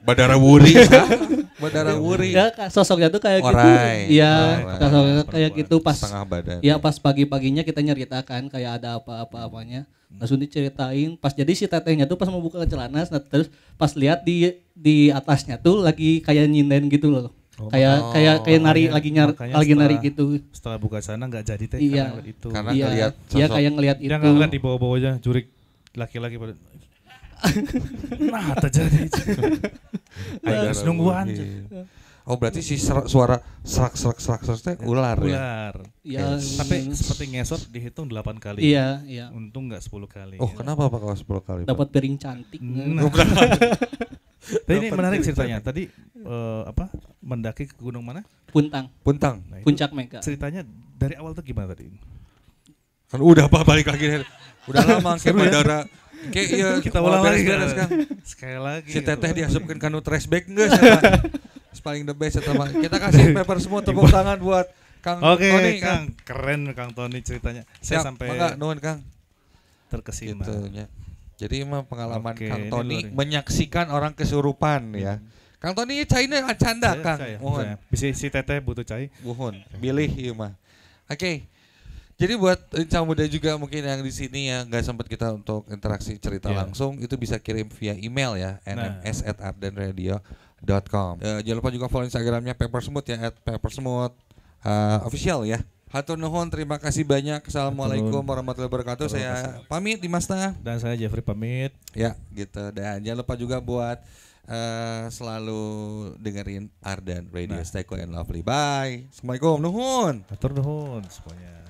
Badarawuri Badarawuri ya sosoknya tuh kayak gitu. Orai. gitu iya sosoknya kayak gitu pas setengah badan ya pas pagi-paginya kita nyeritakan kayak ada apa-apa-apanya langsung hmm. diceritain pas jadi si tetehnya tuh pas mau buka celana nah, terus pas lihat di di atasnya tuh lagi kayak nyinden gitu loh Oh, kayak oh, kayak kayak nari makanya, lagi nyar lagi setelah, nari gitu. Setelah buka sana nggak jadi teh iya, karena itu. Karena iya, ngeliat iya, sosok. Iya kayak ngelihat itu. Dia nggak ngeliat di bawah-bawahnya jurik laki-laki pada nah terjadi harus nunggu anjir iya. Oh berarti si serak, suara serak serak serak serak itu iya. ular, ya? Ular. Ya, yes. tapi seperti ngesot dihitung 8 kali. Iya, iya. Untung nggak 10 kali. Oh, ya. kenapa Pak kalau 10 kali? Dapat piring cantik. Nah. Oh, bukan. Tapi ini menarik ceritanya. Tadi uh, apa? Mendaki ke gunung mana? Puntang. Puntang. Nah, Puncak Mega. Ceritanya dari awal tuh gimana tadi? Kan udah apa balik lagi. Udah lama kayak ya? Oke, iya. Kita ulang lagi kan. Sekali lagi. Si gitu. teteh diasupkan kanu trash bag enggak paling the best teman. Kita kasih paper semua tepuk tangan buat Kang Tony. Oke, Kang. Keren Kang Tony ceritanya. Saya ya, sampai Maka, nuhun Kang. Terkesima. Gitu, ya. Jadi mah pengalaman Oke, Kang Tony menyaksikan orang kesurupan hmm. ya. Kang Tony cairnya acanda Kang. Ya. Mohon. Bisa si teteh butuh cai. Mohon. Pilih ieu iya, mah. Oke. Okay. Jadi buat Inca Muda juga mungkin yang di sini ya nggak sempat kita untuk interaksi cerita yeah. langsung itu bisa kirim via email ya nms nah. at ardenradio.com. Uh, jangan lupa juga follow Instagramnya papersmooth ya at papersmooth uh, eh, official ya. Hatur nuhun, terima kasih banyak. Assalamualaikum warahmatullahi wabarakatuh. Saya pamit di Masta. Dan saya Jeffrey pamit. Ya, gitu. Dan jangan lupa juga buat uh, selalu dengerin arden Radio. Nah. Stay cool and lovely. Bye. Assalamualaikum. Nuhun. Hatur nuhun semuanya.